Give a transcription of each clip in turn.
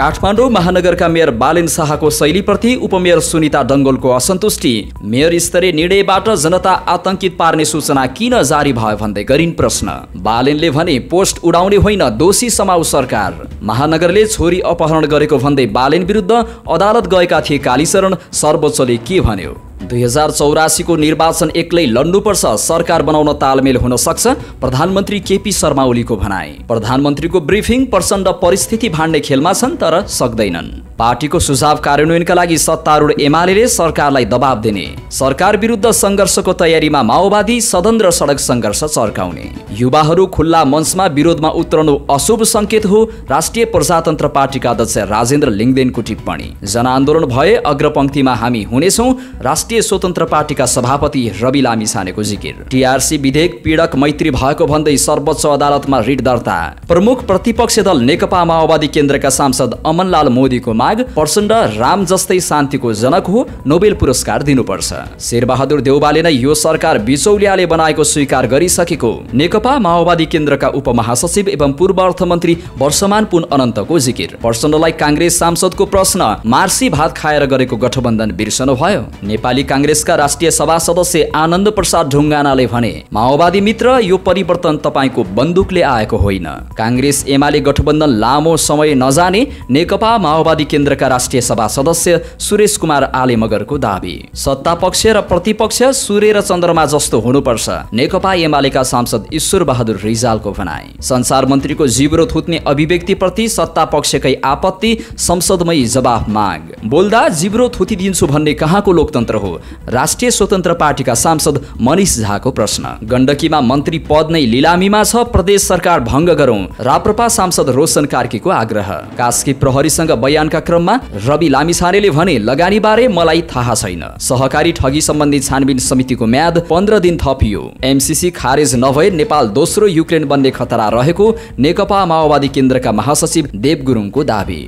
काठमाडौँ महानगरका मेयर बालेन शाहको शैलीप्रति उपमेयर सुनिता डङ्गोलको असन्तुष्टि मेयर स्तरीय निर्णयबाट जनता आतंकित पार्ने सूचना किन जारी भयो भन्दै गरिन् प्रश्न बालेनले भने पोस्ट उडाउने होइन दोषी समाऊ सरकार महानगरले छोरी अपहरण गरेको भन्दै बालेन विरुद्ध अदालत गएका थिए कालीचरण सर्वोच्चले के भन्यो दुई हजार चौरासीको निर्वाचन एक्लै लड्नुपर्छ सरकार बनाउन तालमेल हुन सक्छ प्रधानमन्त्री केपी शर्मा ओलीको भनाई प्रधानमन्त्रीको ब्रिफिङ प्रचण्ड परिस्थिति भान्ने खेलमा छन् तर सक्दैनन् पार्टीको सुझाव कार्यान्वयनका लागि सत्तारूढ एमाले सरकारलाई दबाव दिने सरकार विरुद्ध सङ्घर्षको तयारीमा माओवादी सदन र सडक सङ्घर्ष चर्काउने युवाहरू खुल्ला मञ्चमा विरोधमा उत्रनु अशुभ सङ्केत हो राष्ट्रिय प्रजातन्त्र पार्टीका अध्यक्ष राजेन्द्र लिङ्गदेनको टिप्पणी जनआन्दोलन भए अग्रपङ्क्तिमा हामी हुनेछौँ राष्ट्र राष्ट्रिय स्वतन्त्र पार्टीका सभापति रवि लामी छानेको जिकिर टिआरसी विधेयक पीडक मैत्री भएको भन्दै सर्वोच्च अदालतमा रिट दर्ता प्रमुख प्रतिपक्ष दल नेकपा माओवादी केन्द्रका सांसद अमनलाल मोदीको माग प्रचण्ड राम जस्तै शान्तिको जनक हो नोबेल पुरस्कार दिनुपर्छ शेरबहादुर देउबाले नै यो सरकार बिचौलियाले बनाएको स्वीकार गरिसकेको नेकपा माओवादी केन्द्रका उपमहासचिव एवं पूर्व अर्थमन्त्री वर्षमान पुन अनन्तको जिकिर प्रचण्डलाई काङ्ग्रेस सांसदको प्रश्न मार्सी भात खाएर गरेको गठबन्धन बिर्सनु भयो नेपाली नेपाली काङ्ग्रेसका राष्ट्रिय सभा सदस्य आनन्द प्रसाद ढुङ्गानाले भने माओवादी मित्र यो परिवर्तन तपाईँको बन्दुकले आएको होइन काङ्ग्रेस एमाले गठबन्धन लामो समय नजाने नेकपा माओवादी केन्द्रका राष्ट्रिय सभा सदस्य सुरेश कुमार आले मगरको दावी सत्ता पक्ष र प्रतिपक्ष सूर्य र चन्द्रमा जस्तो हुनुपर्छ नेकपा एमालेका सांसद ईश्वर बहादुर रिजालको भनाई संसार मन्त्रीको जिब्रो थुत्ने अभिव्यक्ति प्रति सत्ता पक्षकै आपत्ति संसदमै जवाफ माग बोल्दा जिब्रो थुतिदिन्छु भन्ने कहाँको लोकतन्त्र हो राष्ट्रिय स्वतन्त्र पार्टीका सांसद मनिष झाको प्रश्न गण्डकीमा मन्त्री पद नै लिलामीमा छ प्रदेश सरकार भङ्ग गरौँ राप्रपा सांसद रोशन कार्कीको आग्रह कास्की प्रहरीसँग बयानका क्रममा रवि लामिछानेले भने लगानी बारे मलाई थाहा छैन सहकारी ठगी सम्बन्धी छानबिन समितिको म्याद पन्ध्र दिन थपियो एमसिसी खारेज नभए नेपाल दोस्रो युक्रेन बन्ने खतरा रहेको नेकपा माओवादी केन्द्रका महासचिव देव गुरुङको दावी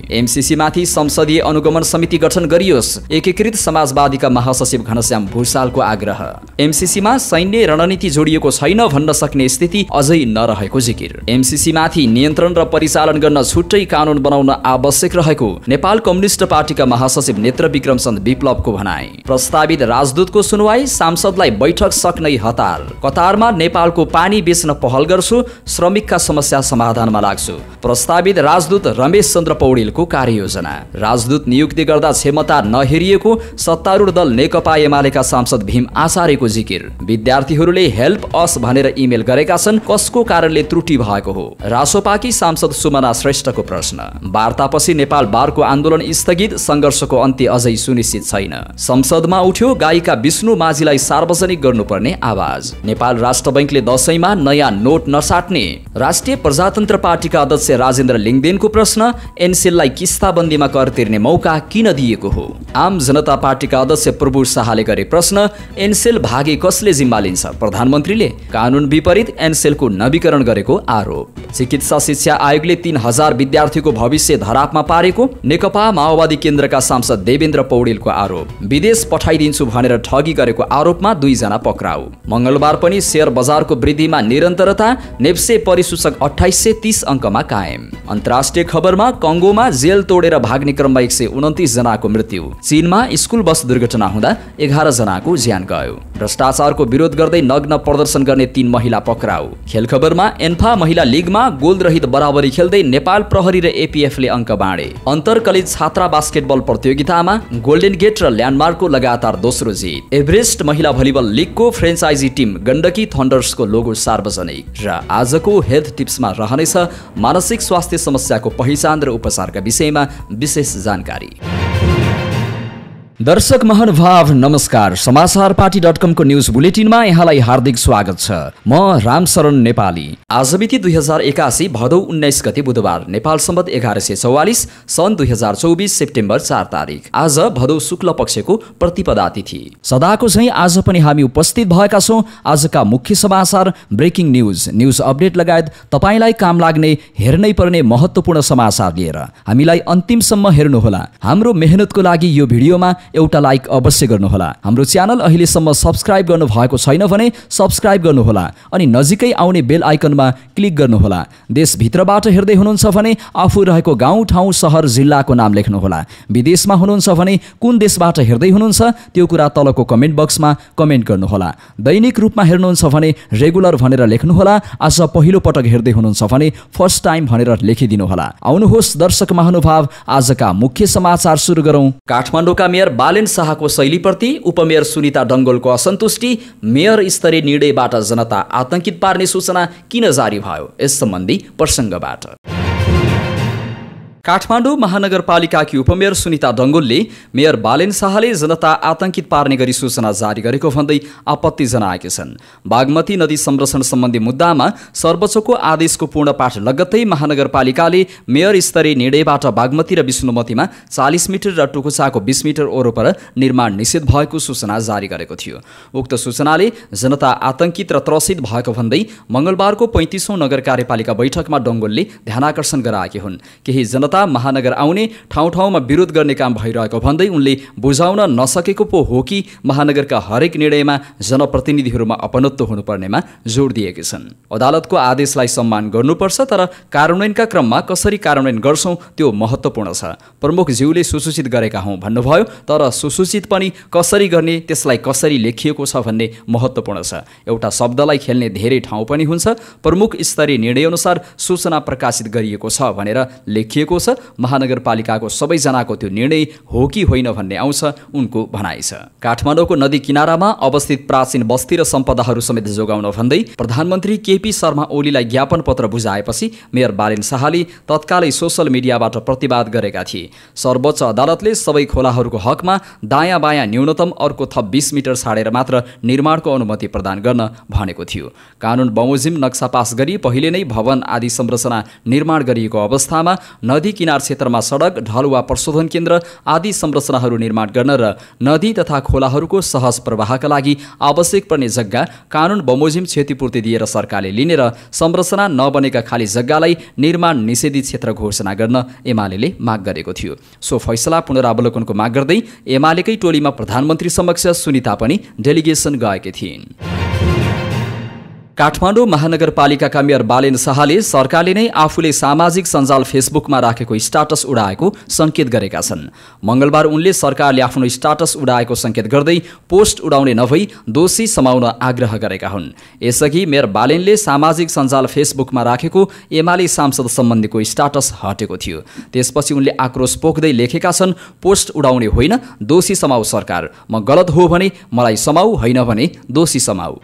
माथि संसदीय अनुगमन समिति गठन गरियोस् एकीकृत समाजवादीका महासचिव सचिव घनश्याम भूषालको आग्रह एमसिसीमा सैन्य रणनीति जोडिएको छैन भन्न सक्ने स्थिति अझै नरहेको जिकिर एमसिसीमाथि नियन्त्रण र परिचालन गर्न छुट्टै कानून बनाउन आवश्यक रहेको नेपाल कम्युनिष्ट पार्टीका महासचिव नेत्र विक्रमचन्द विप्लवको भनाई प्रस्तावित राजदूतको सुनवाई सांसदलाई बैठक सक्नै हतार कतारमा नेपालको पानी बेच्न पहल गर्छु श्रमिकका समस्या समाधानमा लाग्छु प्रस्तावित राजदूत रमेश चन्द्र पौडेलको कार्ययोजना राजदूत नियुक्ति गर्दा क्षमता नहेरिएको सत्तारूढ दल नेकपा नेकपा एमालेका सांसद भीम आचार्यको जिकिर विद्यार्थीहरूले हेल्प अस भनेर इमेल गरेका छन् कसको कारणले त्रुटि भएको हो रासोपाकी सांसद सुमना श्रेष्ठको प्रश्न वार्तापछि नेपाल बारको आन्दोलन स्थगित सङ्घर्षको अन्त्य अझै सुनिश्चित छैन संसदमा उठ्यो गायिका विष्णु माझीलाई सार्वजनिक गर्नुपर्ने आवाज नेपाल राष्ट्र बैङ्कले दसैँमा नयाँ नोट नसाट्ने राष्ट्रिय प्रजातन्त्र पार्टीका अध्यक्ष राजेन्द्र लिङदेनको प्रश्न एनसेललाई किस्ताबन्दीमा कर तिर्ने मौका किन दिएको हो आम जनता पार्टीका अध्यक्ष प्रभु राहुल शाहले गरे प्रश्न एनसेल भागे कसले जिम्मा लिन्छ प्रधानमन्त्रीले कानुन विपरीत एनसेलको नवीकरण गरेको आरोप चिकित्सा शिक्षा आयोगले तीन हजार विद्यार्थीको भविष्य धरापमा पारेको नेकपा माओवादी केन्द्रका सांसद देवेन्द्र पौडेलको आरोप विदेश पठाइदिन्छु भनेर ठगी गरेको आरोपमा दुईजना पक्राउ मङ्गलबार पनि सेयर बजारको वृद्धिमा निरन्तरता नेप्से परिसूचक अठाइस सय तिस अङ्कमा कायम अन्तर्राष्ट्रिय खबरमा कङ्गोमा जेल तोडेर भाग्ने क्रममा एक सय उन्तिस जनाको मृत्यु चीनमा स्कुल बस दुर्घटना हुँदा एघारजनाको ज्यान गयो भ्रष्टाचारको विरोध गर्दै नग्न प्रदर्शन गर्ने तीन महिला पक्राउ खेल खबरमा एन्फा महिला लिगमा गोलरहित बराबरी खेल्दै नेपाल प्रहरी र एपिएफले अङ्क बाँडे अन्तर कलेज छात्रा बास्केटबल प्रतियोगितामा गोल्डेन गेट र ल्यान्डमार्कको लगातार दोस्रो जित एभरेस्ट महिला भलिबल लिगको फ्रेन्चाइजी टिम गण्डकी थन्डर्सको लोगो सार्वजनिक र आजको हेल्थ टिप्समा रहनेछ मानसिक स्वास्थ्य समस्याको पहिचान र उपचारका विषयमा विशेष जानकारी दर्शक महानुभाव नमस्कार समाचार पार्टी डट कमको न्युज बुलेटिनमा यहाँलाई हार्दिक स्वागत छ म रामशरण नेपाली आज मिति दुई हजार एकासी भदौ उन्नाइस गति बुधबार नेपाल सम्बन्ध एघार सय चौवालिस सन् दुई हजार चौबिस सेप्टेम्बर चार तारिक आज भदौ शुक्ल पक्षको प्रतिपदा तिथि सदाको झै आज पनि हामी उपस्थित भएका छौँ आजका मुख्य समाचार ब्रेकिङ न्युज न्युज अपडेट लगायत तपाईँलाई काम लाग्ने हेर्नै पर्ने महत्त्वपूर्ण समाचार लिएर हामीलाई अन्तिमसम्म हेर्नुहोला हाम्रो मेहनतको लागि यो भिडियोमा एउटा लाइक अवश्य गर्नुहोला हाम्रो च्यानल अहिलेसम्म सब्सक्राइब गर्नु भएको छैन भने सब्सक्राइब गर्नुहोला अनि नजिकै आउने बेल आइकनमा क्लिक गर्नुहोला देशभित्रबाट हेर्दै हुनुहुन्छ भने आफू रहेको गाउँ ठाउँ सहर जिल्लाको नाम लेख्नुहोला विदेशमा हुनुहुन्छ भने कुन देशबाट हेर्दै हुनुहुन्छ त्यो कुरा तलको कमेन्ट बक्समा कमेन्ट गर्नुहोला दैनिक रूपमा हेर्नुहुन्छ भने रेगुलर भनेर लेख्नुहोला आज पहिलो पटक हेर्दै हुनुहुन्छ भने फर्स्ट टाइम भनेर लेखिदिनुहोला आउनुहोस् दर्शक महानुभाव आजका मुख्य समाचार सुरु गरौँ काठमाडौँका मेयर बालेन शाहको शैलीप्रति उपमेयर सुनिता डङ्गोलको असन्तुष्टि मेयर स्तरीय निर्णयबाट जनता आतंकित पार्ने सूचना किन जारी भयो यस सम्बन्धी प्रसङ्गबाट काठमाडौँ महानगरपालिकाकी उपमेयर सुनिता डङ्गोलले मेयर बालेन शाहले जनता आतंकित पार्ने गरी सूचना जारी गरेको भन्दै आपत्ति जनाएका छन् बागमती नदी संरक्षण सम्बन्धी मुद्दामा सर्वोच्चको आदेशको पूर्ण पाठ लगत्तै महानगरपालिकाले मेयर स्तरीय निर्णयबाट बागमती र विष्णुमतीमा चालिस मिटर र टुकुचाको बिस मिटर ओरोपर निर्माण निषेध भएको सूचना जारी गरेको थियो उक्त सूचनाले जनता आतंकित र त्रसित भएको भन्दै मंगलबारको पैँतिसौँ नगर कार्यपालिका बैठकमा डङ्गोलले ध्यानकर्षण गराएकी हुन् केही जनता ता महानगर आउने ठाउँ ठाउँमा विरोध गर्ने काम भइरहेको भन्दै उनले बुझाउन नसकेको पो हो कि महानगरका हरेक निर्णयमा जनप्रतिनिधिहरूमा अपनत्व हुनुपर्नेमा जोड दिएकी छन् अदालतको आदेशलाई सम्मान गर्नुपर्छ तर कार्यान्वयनका क्रममा कसरी कार्यान्वयन गर्छौँ त्यो महत्त्वपूर्ण छ प्रमुख ज्यूले सुसूचित गरेका हौँ भन्नुभयो तर सुसूचित पनि कसरी गर्ने त्यसलाई कसरी लेखिएको छ भन्ने महत्त्वपूर्ण छ एउटा शब्दलाई खेल्ने धेरै ठाउँ पनि हुन्छ प्रमुख स्तरीय निर्णयअनुसार सूचना प्रकाशित गरिएको छ भनेर लेखिएको छ महानगरपालिकाको सबैजनाको त्यो निर्णय हो कि होइन भन्ने आउँछ उनको भनाइ छ काठमाडौँको नदी किनारामा अवस्थित प्राचीन बस्ती र सम्पदाहरू समेत जोगाउन भन्दै प्रधानमन्त्री केपी शर्मा ओलीलाई ज्ञापन पत्र बुझाएपछि मेयर बालेन शाहले तत्कालै सोसल मिडियाबाट प्रतिवाद गरेका थिए सर्वोच्च अदालतले सबै खोलाहरूको हकमा दायाँ बायाँ न्यूनतम अर्को थप बिस मिटर छाडेर मात्र निर्माणको अनुमति प्रदान गर्न भनेको थियो कानुन बमोजिम नक्सा पास गरी पहिले नै भवन आदि संरचना निर्माण गरिएको अवस्थामा नदी नदी किनार क्षेत्रमा सडक ढलुवा प्रशोधन केन्द्र आदि संरचनाहरू निर्माण गर्न र नदी तथा खोलाहरूको सहज प्रवाहका लागि आवश्यक पर्ने जग्गा कानुन बमोजिम क्षतिपूर्ति दिएर सरकारले लिने र संरचना नबनेका खाली जग्गालाई निर्माण निषेधित क्षेत्र घोषणा गर्न एमाले माग गरेको थियो सो फैसला पुनरावलोकनको माग गर्दै एमालेकै टोलीमा प्रधानमन्त्री समक्ष सुनिता पनि डेलिगेसन गएकी थिइन् काठमाडौँ महानगरपालिकाका मेयर बालेन शाहले सरकारले नै आफूले सामाजिक सञ्जाल फेसबुकमा राखेको स्टाटस उडाएको सङ्केत गरेका छन् मङ्गलबार उनले सरकारले आफ्नो स्टाटस उडाएको सङ्केत गर्दै पोस्ट उडाउने नभई दोषी समाउन आग्रह गरेका हुन् यसअघि मेयर बालेनले सामाजिक सञ्जाल फेसबुकमा राखेको एमाले सांसद सम्बन्धीको स्टाटस हटेको थियो त्यसपछि उनले आक्रोश पोख्दै लेखेका छन् पोस्ट उडाउने होइन दोषी समाऊ सरकार म गलत हो भने मलाई समाऊ होइन भने दोषी समाऊ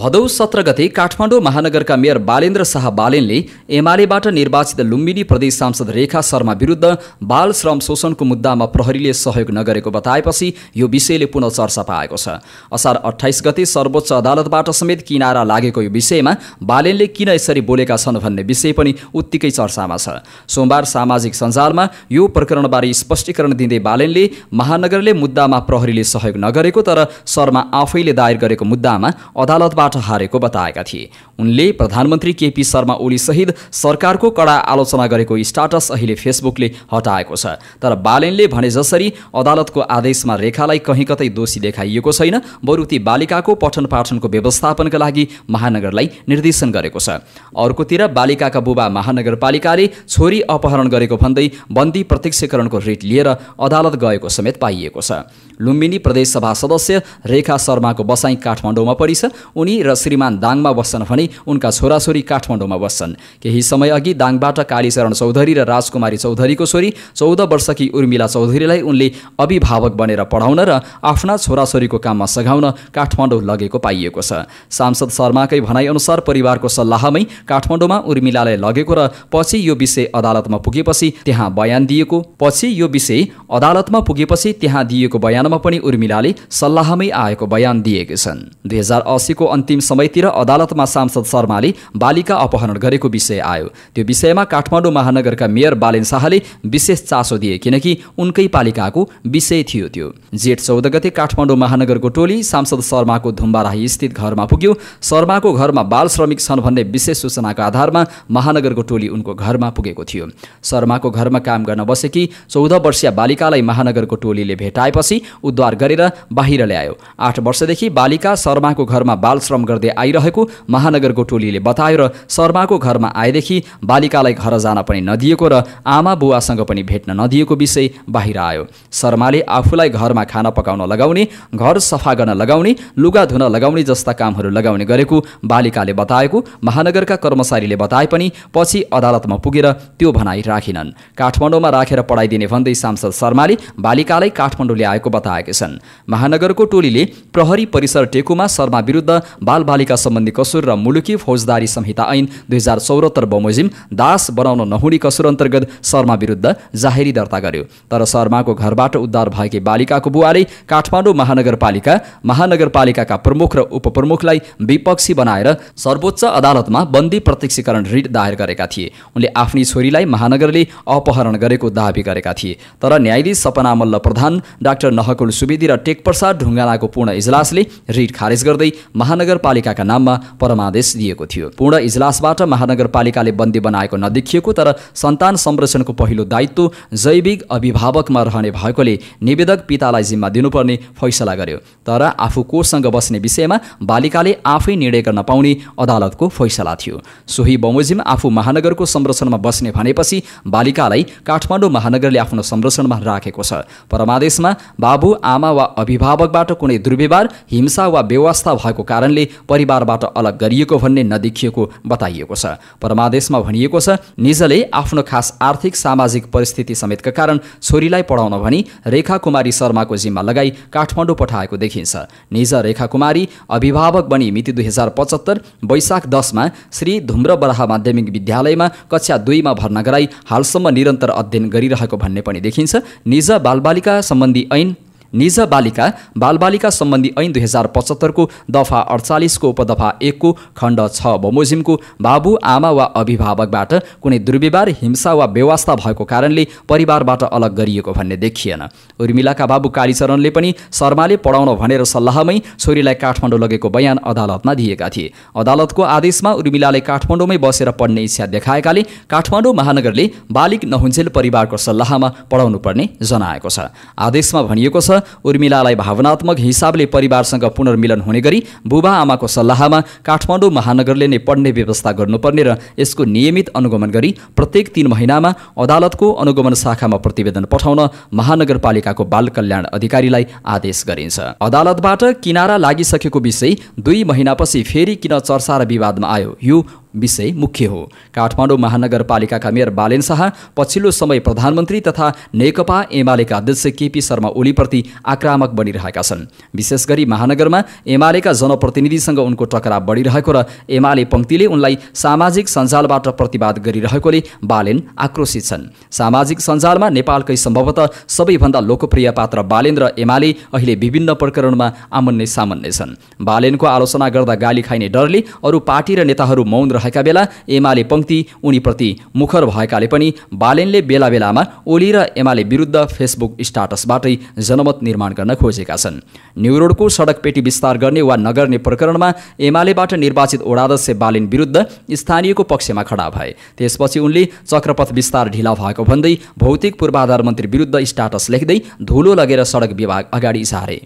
भदौ सत्र गते काठमाडौँ महानगरका मेयर बालेन्द्र शाह बालेनले एमालेबाट निर्वाचित लुम्बिनी प्रदेश सांसद रेखा शर्मा विरुद्ध बाल श्रम शोषणको मुद्दामा प्रहरीले सहयोग नगरेको बताएपछि यो विषयले पुनः चर्चा पाएको छ असार अठाइस गते सर्वोच्च अदालतबाट समेत किनारा लागेको यो विषयमा बालेनले किन यसरी बोलेका छन् भन्ने विषय पनि उत्तिकै चर्चामा छ सोमबार सामाजिक सञ्जालमा यो प्रकरणबारे स्पष्टीकरण दिँदै बालेनले महानगरले मुद्दामा प्रहरीले सहयोग नगरेको तर शर्मा आफैले दायर गरेको मुद्दामा अदालतबाट चुनावबाट हारेको बताएका थिए उनले प्रधानमन्त्री केपी शर्मा ओली सहित सरकारको कडा आलोचना गरेको स्टाटस अहिले फेसबुकले हटाएको छ तर बालेनले भने जसरी अदालतको आदेशमा रेखालाई कहीँ कतै दोषी देखाइएको छैन बरु ती बालिकाको पठन पाठनको व्यवस्थापनका लागि महानगरलाई निर्देशन गरेको छ अर्कोतिर बालिकाका बुबा महानगरपालिकाले छोरी अपहरण गरेको भन्दै बन्दी प्रत्यक्षकरणको रिट लिएर अदालत गएको समेत पाइएको छ लुम्बिनी प्रदेशसभा सदस्य रेखा शर्माको बसाई काठमाडौँमा परिछ उनी र श्रीमान दाङमा बस्छन् भने उनका छोराछोरी काठमाडौँमा बस्छन् केही समय अघि दाङबाट कालीचरण चौधरी र राजकुमारी चौधरीको छोरी चौध वर्षकी उर्मिला चौधरीलाई उनले अभिभावक बनेर पढाउन र आफ्ना छोराछोरीको काममा सघाउन काठमाडौँ लगेको पाइएको छ सांसद शर्माकै भनाइअनुसार परिवारको सल्लाहमै काठमाडौँमा उर्मिलालाई लगेको र पछि यो विषय अदालतमा पुगेपछि त्यहाँ बयान दिएको पछि यो विषय अदालतमा पुगेपछि त्यहाँ दिएको बयानमा पनि उर्मिलाले सल्लाहमै आएको बयान दिएकी छन् दुई हजार अस्सीको अन्तिम समयतिर अदालतमा सांसद शर्माले बालिका अपहरण गरेको विषय आयो त्यो विषयमा काठमाडौँ महानगरका मेयर बालेन शाहले विशेष चासो दिए किनकि उनकै पालिकाको विषय थियो त्यो जेठ चौध गते काठमाडौँ महानगरको टोली सांसद शर्माको धुम्बाराही स्थित घरमा पुग्यो शर्माको घरमा बाल श्रमिक छन् भन्ने विशेष सूचनाको आधारमा महानगरको टोली उनको घरमा पुगेको थियो शर्माको घरमा काम गर्न बसेकी चौध वर्षीय बालिकालाई महानगरको टोलीले भेटाएपछि उद्धार गरेर बाहिर ल्यायो आठ वर्षदेखि बालिका शर्माको घरमा बाल श्रम गर्दै आइरहेको महानगरको टोलीले बतायो र शर्माको घरमा आएदेखि बालिकालाई घर जान पनि नदिएको र आमा बुवासँग पनि भेट्न नदिएको विषय बाहिर आयो शर्माले आफूलाई घरमा खाना पकाउन लगाउने घर सफा गर्न लगाउने लुगा धुन लगाउने जस्ता कामहरू लगाउने गरेको बालिकाले बताएको महानगरका कर्मचारीले बताए पनि पछि अदालतमा पुगेर त्यो भनाइ राखिनन् काठमाडौँमा राखेर पढाइदिने भन्दै सांसद शर्माले बालिकालाई काठमाडौँ ल्याएको बताएका छन् महानगरको टोलीले प्रहरी परिसर टेकुमा शर्मा विरुद्ध बालबालिका सम्बन्धी कसुर र मुलुकी फौजदारी संहिता ऐन दुई हजार चौरात्तर बमोजिम दास बनाउन नहुने कसुर अन्तर्गत शर्मा विरुद्ध जाहेरी दर्ता गर्यो तर शर्माको घरबाट उद्धार भएकी बालिकाको बुवाले काठमाडौँ महानगरपालिका महानगरपालिकाका प्रमुख र उपप्रमुखलाई विपक्षी बनाएर सर्वोच्च अदालतमा बन्दी प्रत्यक्षीकरण रिट दायर गरेका थिए उनले आफ्नी छोरीलाई महानगरले अपहरण गरेको दावी गरेका थिए तर न्यायाधीश सपना मल्ल प्रधान डाक्टर नहकुल सुवेदी र टेकप्रसाद ढुङ्गालाको पूर्ण इजलासले रिट खारेज गर्दै महानगर महानगरपालिकाका नाममा परमादेश दिएको थियो पूर्ण इजलासबाट महानगरपालिकाले बन्दी बनाएको नदेखिएको तर सन्तान संरक्षणको पहिलो दायित्व जैविक अभिभावकमा रहने भएकोले निवेदक पितालाई जिम्मा दिनुपर्ने फैसला गर्यो तर आफू कोसँग बस्ने विषयमा बालिकाले आफै निर्णय गर्न पाउने अदालतको फैसला थियो सोही बमोजिम आफू महानगरको संरक्षणमा बस्ने भनेपछि बालिकालाई काठमाडौँ महानगरले आफ्नो संरक्षणमा राखेको छ परमादेशमा बाबु आमा वा अभिभावकबाट कुनै दुर्व्यवहार हिंसा वा व्यवस्था भएको कारण जीवनले परिवारबाट अलग गरिएको भन्ने नदेखिएको बताइएको छ परमादेशमा भनिएको छ निजले आफ्नो खास आर्थिक सामाजिक परिस्थिति समेतका कारण छोरीलाई पढाउन भनी रेखा कुमारी शर्माको जिम्मा लगाई काठमाडौँ पठाएको देखिन्छ निज रेखा कुमारी अभिभावक बनी मिति दुई हजार पचहत्तर वैशाख दसमा श्री धुम्र बराह माध्यमिक विद्यालयमा कक्षा दुईमा भर्ना गराई हालसम्म निरन्तर अध्ययन गरिरहेको भन्ने पनि देखिन्छ निज बालबालिका सम्बन्धी ऐन निज बालिका बालबालिका सम्बन्धी ऐन दुई हजार पचहत्तरको दफा अडचालिसको उपदफा एकको खण्ड छ बमोजिमको बाबु आमा वा अभिभावकबाट कुनै दुर्व्यवहार हिंसा वा व्यवस्था भएको कारणले परिवारबाट अलग गरिएको भन्ने देखिएन उर्मिलाका बाबु कालीचरणले पनि शर्माले पढाउन भनेर सल्लाहमै छोरीलाई काठमाडौँ लगेको बयान अदालतमा दिएका थिए अदालतको आदेशमा उर्मिलाले काठमाडौँमै बसेर पढ्ने इच्छा देखाएकाले काठमाडौँ महानगरले बालिक नहुन्जेल परिवारको सल्लाहमा पढाउनु पर्ने जनाएको छ आदेशमा भनिएको छ उर्मिलालाई भावनात्मक हिसाबले परिवारसँग पुनर्मिलन हुने गरी बुबा आमाको सल्लाहमा काठमाडौँ महानगरले नै पढ्ने व्यवस्था गर्नुपर्ने र यसको नियमित अनुगमन गरी प्रत्येक तीन महिनामा अदालतको अनुगमन शाखामा प्रतिवेदन पठाउन महानगरपालिकाको बाल कल्याण अधिकारीलाई आदेश गरिन्छ अदालतबाट किनारा लागिसकेको विषय दुई महिनापछि फेरि किन चर्चा र विवादमा आयो यो विषय मुख्य हो काठमाडौँ महानगरपालिकाका मेयर बालेन शाह पछिल्लो समय प्रधानमन्त्री तथा नेकपा एमालेका अध्यक्ष केपी शर्मा ओलीप्रति आक्रामक बनिरहेका छन् विशेष गरी महानगरमा एमालेका जनप्रतिनिधिसँग उनको टकराव बढिरहेको र एमाले पङ्क्तिले उनलाई सामाजिक सञ्जालबाट प्रतिवाद गरिरहेकोले बालेन आक्रोशित छन् सामाजिक सञ्जालमा नेपालकै सम्भवतः सबैभन्दा लोकप्रिय पात्र बालेन र एमाले अहिले विभिन्न प्रकरणमा आमन्ने सामान्य छन् बालेनको आलोचना गर्दा गाली खाइने डरले अरू पार्टी र नेताहरू मौन रहेका बेला एमाले पङ्क्ति उनीप्रति मुखर भएकाले पनि बालेनले बेला बेलामा ओली र एमाले विरुद्ध फेसबुक स्टाटसबाटै जनमत निर्माण गर्न खोजेका छन् न्युरोडको रोडको सडक पेटी विस्तार गर्ने वा नगर्ने प्रकरणमा एमालेबाट निर्वाचित ओडादस्य बालेन विरुद्ध स्थानीयको पक्षमा खडा भए त्यसपछि उनले चक्रपथ विस्तार ढिला भएको भन्दै भौतिक पूर्वाधार मन्त्री विरुद्ध स्टाटस लेख्दै धुलो लगेर सडक विभाग अगाडि सारे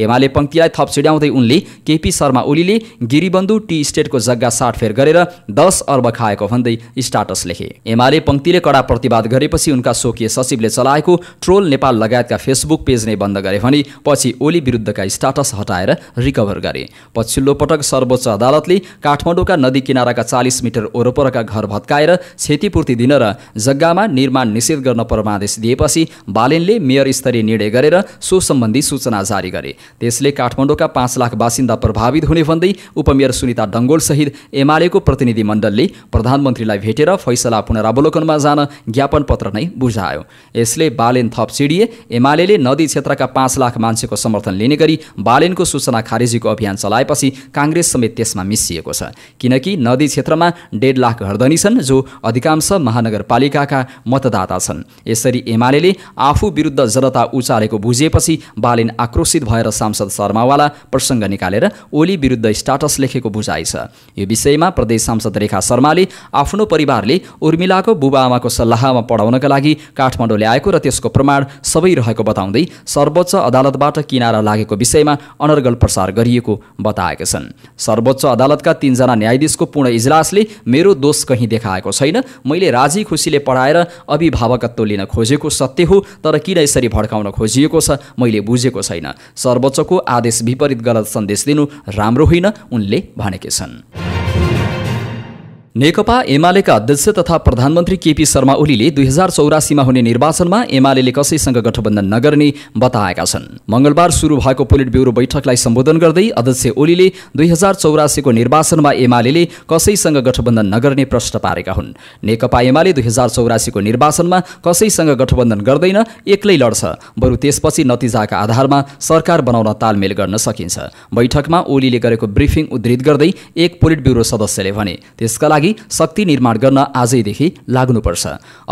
एमाले पङ्क्तिलाई थप छिड्याउँदै उनले केपी शर्मा ओलीले गिरीबन्धु टी स्टेटको जग्गा साटफेर गरेर दस अर्ब खाएको भन्दै स्टाटस लेखे एमाले पङ्क्तिले कडा प्रतिवाद गरेपछि उनका स्वकीय सचिवले चलाएको ट्रोल नेपाल लगायतका फेसबुक पेज नै बन्द गरे भने पछि ओली विरुद्धका स्टाटस हटाएर रिकभर गरे पछिल्लो पटक सर्वोच्च अदालतले काठमाडौँका नदी किनाराका चालिस मिटर वरपरका घर भत्काएर क्षतिपूर्ति दिन र जग्गामा निर्माण निषेध गर्न परमादेश दिएपछि बालेनले मेयर स्तरीय निर्णय गरेर सो सम्बन्धी सूचना जारी गरे त्यसले काठमाडौँका पाँच लाख बासिन्दा प्रभावित हुने भन्दै उपमेयर सुनिता डङ्गोलसहित एमालेको प्रतिनिधिमण्डलले प्रधानमन्त्रीलाई भेटेर फैसला पुनरावलोकनमा जान ज्ञापन पत्र नै बुझायो यसले बालेन थप चिडिए एमाले नदी क्षेत्रका पाँच लाख मान्छेको समर्थन लिने गरी बालेनको सूचना खारेजीको अभियान चलाएपछि काङ्ग्रेस समेत त्यसमा मिसिएको छ किनकि नदी क्षेत्रमा डेढ लाख घरधनी छन् जो अधिकांश महानगरपालिकाका मतदाता छन् यसरी एमाले आफू विरुद्ध जनता उचालेको बुझिएपछि बालेन आक्रोशित भएर सांसद शर्मावाला प्रसङ्ग निकालेर ओली विरुद्ध स्टाटस लेखेको बुझाइ छ यो विषयमा प्रदेश सांसद रेखा शर्माले आफ्नो परिवारले उर्मिलाको बुबा आमाको सल्लाहमा पढाउनका लागि काठमाडौँ ल्याएको र त्यसको प्रमाण सबै रहेको बताउँदै सर्वोच्च अदालतबाट किनारा लागेको विषयमा अनर्गल प्रसार गरिएको बताएका छन् सर्वोच्च अदालतका तीनजना न्यायाधीशको पूर्ण इजलासले मेरो दोष कहीँ देखाएको छैन मैले राजी खुसीले पढाएर अभिभावकत्व लिन खोजेको सत्य हो तर किन यसरी भड्काउन खोजिएको छ मैले बुझेको छैन सर्वोच्चको आदेश विपरीत गलत सन्देश दिनु राम्रो होइन उनले भनेकी छन् नेकपा एमालेका अध्यक्ष तथा प्रधानमन्त्री केपी शर्मा ओलीले दुई हजार चौरासीमा हुने निर्वाचनमा एमाले कसैसँग गठबन्धन नगर्ने बताएका छन् मंगलबार सुरु भएको पोलिट ब्युरो बैठकलाई सम्बोधन गर्दै अध्यक्ष ओलीले दुई हजार चौरासीको निर्वाचनमा एमाले कसैसँग गठबन्धन नगर्ने प्रश्न पारेका हुन् नेकपा एमाले दुई हजार चौरासीको निर्वाचनमा कसैसँग गठबन्धन गर्दैन एक्लै लड्छ बरु त्यसपछि नतिजाका आधारमा सरकार बनाउन तालमेल गर्न सकिन्छ बैठकमा ओलीले गरेको ब्रिफिङ उद्धित गर्दै एक पोलिट ब्युरो सदस्यले भने त्यसका लागि शक्ति निर्माण गर्न आजैदेखि लाग्नुपर्छ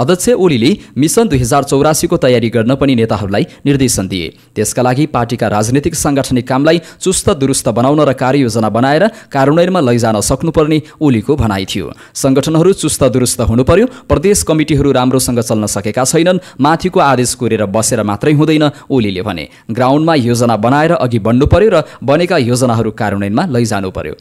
अध्यक्ष ओलीले मिसन दुई हजार चौरासीको तयारी गर्न पनि नेताहरूलाई निर्देशन दिए त्यसका लागि पार्टीका राजनीतिक साङ्गठनिक कामलाई चुस्त दुरुस्त बनाउन र कार्ययोजना बनाएर कार्यान्वयनमा लैजान सक्नुपर्ने ओलीको भनाइ थियो सङ्गठनहरू चुस्त दुरुस्त हुनु पर्यो प्रदेश कमिटीहरू राम्रोसँग चल्न सकेका छैनन् माथिको आदेश कोरेर बसेर मात्रै हुँदैन ओलीले भने ग्राउन्डमा योजना बनाएर अघि बढ्नु पर्यो र बनेका योजनाहरू कार्यान्वयनमा लैजानु पर्यो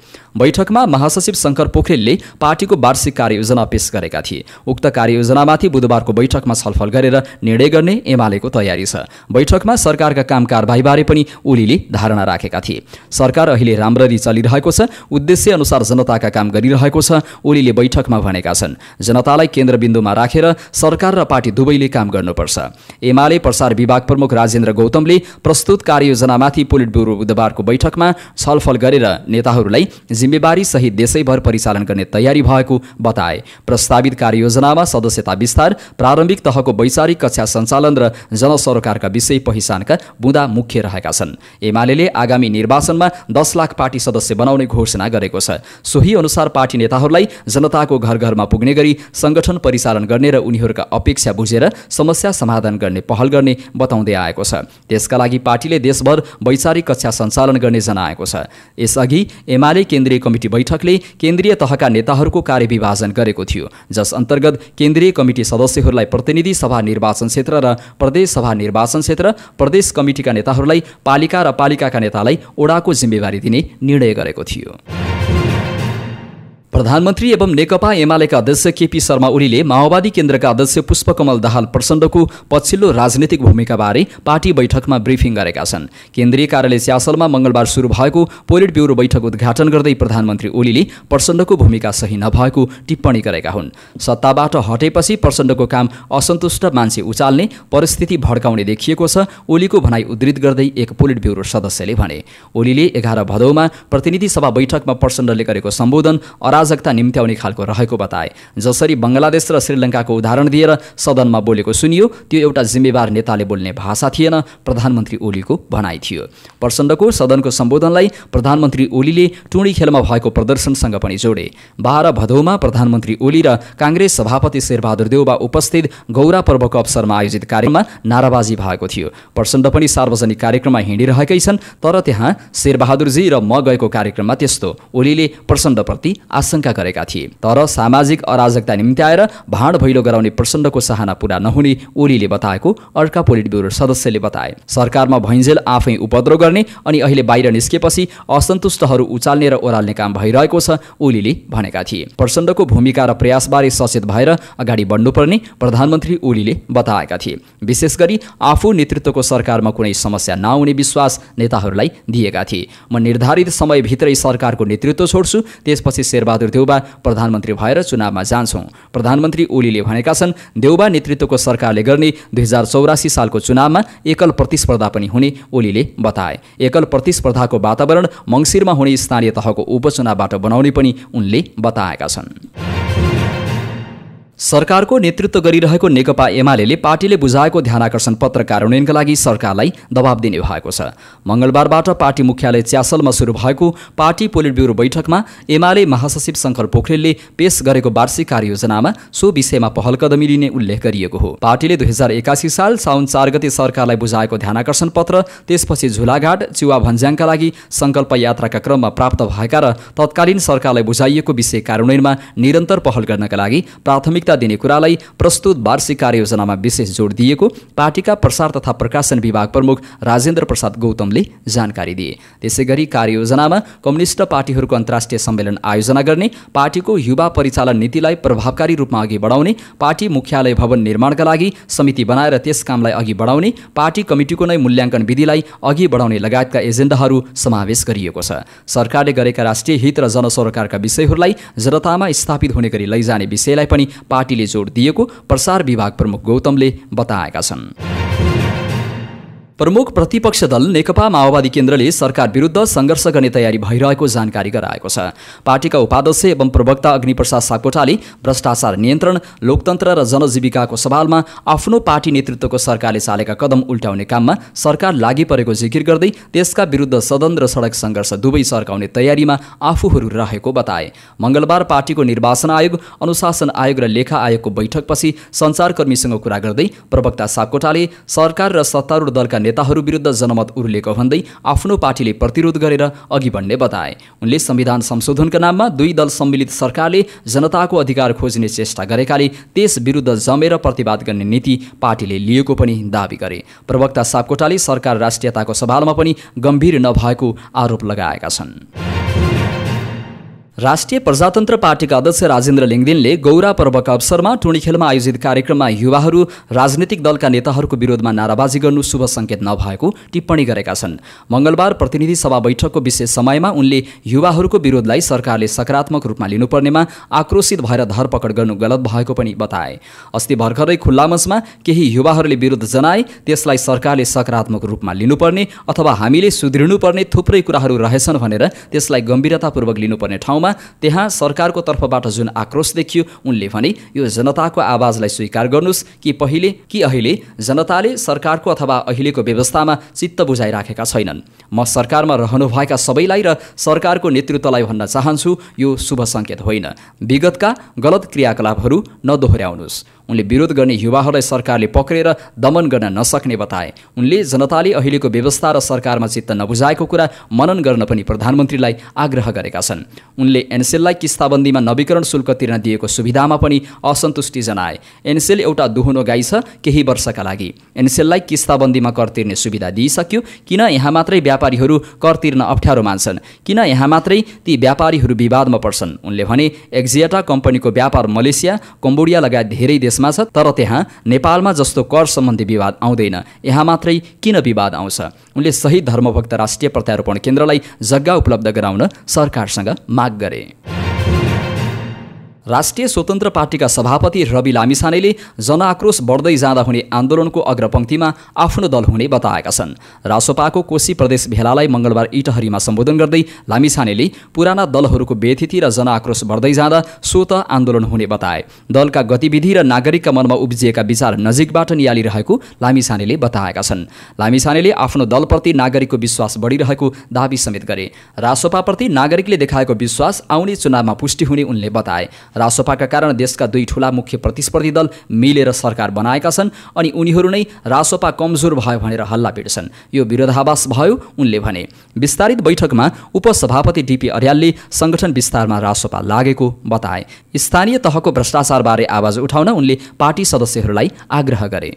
बैठकमा महासचिव शङ्कर पोखरेलले पार्टी पार्टीको वार्षिक कार्ययोजना पेश गरेका थिए उक्त कार्ययोजनामाथि बुधबारको बैठकमा छलफल गरेर निर्णय गर्ने एमालेको तयारी छ बैठकमा सरकारका काम कारवाहीबारे पनि ओलीले धारणा राखेका थिए सरकार अहिले राम्ररी चलिरहेको छ उद्देश्य अनुसार जनताका काम गरिरहेको छ ओलीले बैठकमा भनेका छन् जनतालाई केन्द्रबिन्दुमा राखेर सरकार र पार्टी दुवैले काम गर्नुपर्छ एमाले प्रसार विभाग प्रमुख राजेन्द्र गौतमले प्रस्तुत कार्ययोजनामाथि पोलिट ब्युरो बुधबारको बैठकमा छलफल गरेर नेताहरूलाई जिम्मेवारी सहित देशैभर परिचालन गर्ने तयारी भएको बताए प्रस्तावित कार्ययोजनामा सदस्यता विस्तार प्रारम्भिक तहको वैचारिक कक्षा सञ्चालन र जनसरोकारका विषय पहिचानका बुँदा मुख्य रहेका छन् एमाले आगामी निर्वाचनमा दस लाख पार्टी सदस्य बनाउने घोषणा गरेको छ सोही अनुसार पार्टी नेताहरूलाई जनताको घर घरमा पुग्ने गरी संगठन परिचालन गर्ने र उनीहरूका अपेक्षा बुझेर समस्या समाधान गर्ने पहल गर्ने बताउँदै आएको छ त्यसका लागि पार्टीले देशभर वैचारिक कक्षा सञ्चालन गर्ने जनाएको छ यसअघि एमाले केन्द्रीय कमिटी बैठकले केन्द्रीय तहका नेताहरूको दलको कार्यविभाजन गरेको थियो जस अन्तर्गत केन्द्रीय कमिटी सदस्यहरूलाई प्रतिनिधि सभा निर्वाचन क्षेत्र र प्रदेश सभा निर्वाचन क्षेत्र प्रदेश कमिटिका नेताहरूलाई पालिका र पालिकाका नेतालाई ओडाको जिम्मेवारी दिने निर्णय गरेको थियो प्रधानमन्त्री एवं नेकपा एमालेका अध्यक्ष केपी शर्मा ओलीले माओवादी केन्द्रका अध्यक्ष पुष्पकमल दाहाल प्रचण्डको पछिल्लो राजनीतिक भूमिकाबारे पार्टी बैठकमा ब्रिफिङ गरेका छन् केन्द्रीय कार्यालय च्यासलमा मंगलबार सुरु भएको पोलिट ब्युरो बैठक उद्घाटन गर्दै प्रधानमन्त्री ओलीले प्रचण्डको भूमिका सही नभएको टिप्पणी गरेका हुन् सत्ताबाट हटेपछि प्रचण्डको काम असन्तुष्ट मान्छे उचाल्ने परिस्थिति भड्काउने देखिएको छ ओलीको भनाई उद्धित गर्दै एक पोलिट ब्युरो सदस्यले भने ओलीले एघार भदौमा प्रतिनिधि सभा बैठकमा प्रचण्डले गरेको सम्बोधन अराजकता निम्त्याउने खालको रहेको बताए जसरी बङ्गलादेश र श्रीलङ्काको उदाहरण दिएर सदनमा बोलेको सुनियो त्यो एउटा जिम्मेवार नेताले बोल्ने भाषा थिएन प्रधानमन्त्री ओलीको भनाइ थियो प्रचण्डको सदनको सम्बोधनलाई प्रधानमन्त्री ओलीले टुँडी खेलमा भएको प्रदर्शनसँग पनि जोडे बाह्र भदौमा प्रधानमन्त्री ओली र काङ्ग्रेस सभापति शेरबहादुर देउबा उपस्थित गौरा पर्वको अवसरमा आयोजित कार्यक्रममा नाराबाजी भएको थियो प्रचण्ड पनि सार्वजनिक कार्यक्रममा हिँडिरहेकै छन् तर त्यहाँ शेरबहादुरजी र म गएको कार्यक्रममा त्यस्तो ओलीले प्रचण्डप्रति आशा आशंका गरेका थिए तर सामाजिक अराजकता निम्त्याएर भाँड भैलो गराउने प्रचण्डको चाहना पूरा नहुने ओलीले बताएको अर्का पोलिट ब्युरो सदस्यले बताए सरकारमा भैन्जेल आफै उपद्रो गर्ने अनि अहिले बाहिर निस्केपछि असन्तुष्टहरू उचाल्ने र ओह्राल्ने काम भइरहेको छ ओलीले भनेका थिए प्रचण्डको भूमिका र प्रयासबारे सचेत भएर अगाडि बढ्नुपर्ने प्रधानमन्त्री ओलीले बताएका थिए विशेष गरी आफू नेतृत्वको सरकारमा कुनै समस्या नआउने विश्वास नेताहरूलाई दिएका थिए म निर्धारित समयभित्रै सरकारको नेतृत्व छोड्छु त्यसपछि शेरबहादुर बहादुर देउबा प्रधानमन्त्री भएर चुनावमा जान्छौँ प्रधानमन्त्री ओलीले भनेका छन् देउबा नेतृत्वको सरकारले गर्ने दुई हजार चौरासी सालको चुनावमा एकल प्रतिस्पर्धा पनि हुने ओलीले बताए एकल प्रतिस्पर्धाको वातावरण मङ्सिरमा हुने स्थानीय तहको उपचुनावबाट बनाउने पनि उनले बताएका छन् सरकारको नेतृत्व गरिरहेको नेकपा एमाले पार्टीले बुझाएको ध्यानकर्षण पत्र कार्यान्वयनका लागि सरकारलाई दबाब दिने भएको छ मङ्गलबारबाट पार्टी मुख्यालय च्यासलमा सुरु भएको पार्टी पोलिट ब्युरो बैठकमा एमाले महासचिव शङ्कर पोखरेलले पेश गरेको वार्षिक कार्ययोजनामा सो विषयमा पहल कदमी लिने उल्लेख गरिएको हो पार्टीले दुई हजार एकासी साल साउन चार गते सरकारलाई बुझाएको ध्यानकर्षण पत्र त्यसपछि झुलाघाट चिवा भन्ज्याङका लागि सङ्कल्प यात्राका क्रममा प्राप्त भएका र तत्कालीन सरकारलाई बुझाइएको विषय कार्यान्वयनमा निरन्तर पहल गर्नका लागि प्राथमिक प्राथमिकता दिने कुरालाई प्रस्तुत वार्षिक कार्ययोजनामा विशेष जोड दिएको पार्टीका प्रसार तथा प्रकाशन विभाग प्रमुख राजेन्द्र प्रसाद गौतमले जानकारी दिए त्यसै गरी कार्ययोजनामा कम्युनिष्ट पार्टीहरूको अन्तर्राष्ट्रिय सम्मेलन आयोजना गर्ने पार्टीको युवा परिचालन नीतिलाई प्रभावकारी रूपमा अघि बढाउने पार्टी मुख्यालय भवन निर्माणका लागि समिति बनाएर त्यस कामलाई अघि बढाउने पार्टी कमिटिको नै मूल्याङ्कन विधिलाई अघि बढाउने लगायतका एजेन्डाहरू समावेश गरिएको छ सरकारले गरेका राष्ट्रिय हित र जनसरोकारका विषयहरूलाई जनतामा स्थापित हुने गरी लैजाने विषयलाई पनि पार्टीले जोड दिएको प्रसार विभाग प्रमुख गौतमले बताएका छन् प्रमुख प्रतिपक्ष दल नेकपा माओवादी केन्द्रले सरकार विरुद्ध सङ्घर्ष गर्ने तयारी भइरहेको जानकारी गराएको छ पार्टीका उपाध्यक्ष एवं प्रवक्ता अग्निप्रसाद सापकोटाले भ्रष्टाचार नियन्त्रण लोकतन्त्र र जनजीविकाको सवालमा आफ्नो पार्टी नेतृत्वको सरकारले चालेका कदम उल्ट्याउने काममा सरकार लागि परेको जिकिर गर्दै त्यसका विरुद्ध सदन र सडक सङ्घर्ष दुवै सर्काउने तयारीमा आफूहरू रहेको बताए मङ्गलबार पार्टीको निर्वाचन आयोग अनुशासन आयोग र लेखा आयोगको बैठकपछि सञ्चारकर्मीसँग कुरा गर्दै प्रवक्ता सापकोटाले सरकार र सत्तारूढ दलका नेताहरू विरुद्ध जनमत उर्लेको भन्दै आफ्नो पार्टीले प्रतिरोध गरेर अघि बढ्ने बताए उनले संविधान संशोधनका नाममा दुई दल सम्मिलित सरकारले जनताको अधिकार खोज्ने चेष्टा गरेकाले त्यस विरुद्ध जमेर प्रतिवाद गर्ने नीति पार्टीले लिएको पनि दावी गरे प्रवक्ता सापकोटाले सरकार राष्ट्रियताको सवालमा पनि गम्भीर नभएको आरोप लगाएका छन् राष्ट्रिय प्रजातन्त्र पार्टीका अध्यक्ष राजेन्द्र लिङदिनले गौरा पर्वका अवसरमा खेलमा आयोजित कार्यक्रममा युवाहरू राजनीतिक दलका नेताहरूको विरोधमा नाराबाजी गर्नु शुभ सङ्केत नभएको टिप्पणी गरेका छन् मंगलबार प्रतिनिधि सभा बैठकको विशेष समयमा उनले युवाहरूको विरोधलाई सरकारले सकारात्मक रूपमा लिनुपर्नेमा आक्रोशित भएर धरपकड गर्नु गलत भएको पनि बताए अस्ति भर्खरै खुल्ला केही युवाहरूले विरोध जनाए त्यसलाई सरकारले सकारात्मक रूपमा लिनुपर्ने अथवा हामीले सुध्रिनुपर्ने थुप्रै कुराहरू रहेछन् भनेर त्यसलाई गम्भीरतापूर्वक लिनुपर्ने ठाउँमा बेलामा त्यहाँ सरकारको तर्फबाट जुन आक्रोश देखियो उनले भने यो जनताको आवाजलाई स्वीकार गर्नुहोस् कि पहिले कि अहिले जनताले सरकारको अथवा अहिलेको व्यवस्थामा चित्त बुझाइराखेका छैनन् म सरकारमा रहनुभएका सबैलाई र सरकारको नेतृत्वलाई भन्न चाहन्छु यो शुभ सङ्केत होइन विगतका गलत क्रियाकलापहरू नदोहोऱ्याउनुहोस् उनले विरोध गर्ने युवाहरूलाई सरकारले पक्रेर दमन गर्न नसक्ने बताए उनले जनताले अहिलेको व्यवस्था र सरकारमा चित्त नबुझाएको कुरा मनन गर्न पनि प्रधानमन्त्रीलाई आग्रह गरेका छन् उनले एनसेललाई किस्ताबन्दीमा नवीकरण शुल्क तिर्न दिएको सुविधामा पनि असन्तुष्टि जनाए एनसेल एउटा दुहुनो गाई छ केही वर्षका लागि एनसेललाई किस्ताबन्दीमा कर तिर्ने सुविधा दिइसक्यो किन यहाँ मात्रै व्यापारीहरू कर तिर्न अप्ठ्यारो मान्छन् किन यहाँ मात्रै ती व्यापारीहरू विवादमा पर्छन् उनले भने एक्जियाटा कम्पनीको व्यापार मलेसिया कम्बोडिया लगायत धेरै देश देशमा छ तर त्यहाँ नेपालमा जस्तो कर सम्बन्धी विवाद आउँदैन यहाँ मात्रै किन विवाद आउँछ उनले सही धर्मभक्त राष्ट्रिय प्रत्यारोपण केन्द्रलाई जग्गा उपलब्ध गराउन सरकारसँग माग गरे राष्ट्रिय स्वतन्त्र पार्टीका सभापति रवि लामिसानेले जनआक्रोश बढ्दै जाँदा हुने आन्दोलनको अग्रपङ्क्तिमा आफ्नो दल हुने बताएका छन् रासोपाको कोशी प्रदेश भेलालाई मङ्गलबार इटहरीमा सम्बोधन गर्दै लामिसानेले पुराना दलहरूको व्यथिति र जनआक्रोश बढ्दै जाँदा स्वत आन्दोलन हुने बताए दलका गतिविधि र नागरिकका मनमा उब्जिएका विचार नजिकबाट नियालिरहेको लामिसानेले बताएका छन् लामिसानेले आफ्नो दलप्रति नागरिकको विश्वास बढिरहेको दावी समेत गरे रासोपाप्रति नागरिकले देखाएको विश्वास आउने चुनावमा पुष्टि हुने उनले बताए रासोपाका कारण देशका दुई ठुला मुख्य प्रतिस्पर्धी दल मिलेर सरकार बनाएका छन् अनि उनीहरू नै रासोपा कमजोर भयो भनेर हल्ला भिड्छन् यो विरोधावास भयो उनले भने विस्तारित बैठकमा उपसभापति डिपी अर्यालले सङ्गठन विस्तारमा रासोपा लागेको बताए स्थानीय तहको भ्रष्टाचारबारे आवाज उठाउन उनले पार्टी सदस्यहरूलाई आग्रह गरे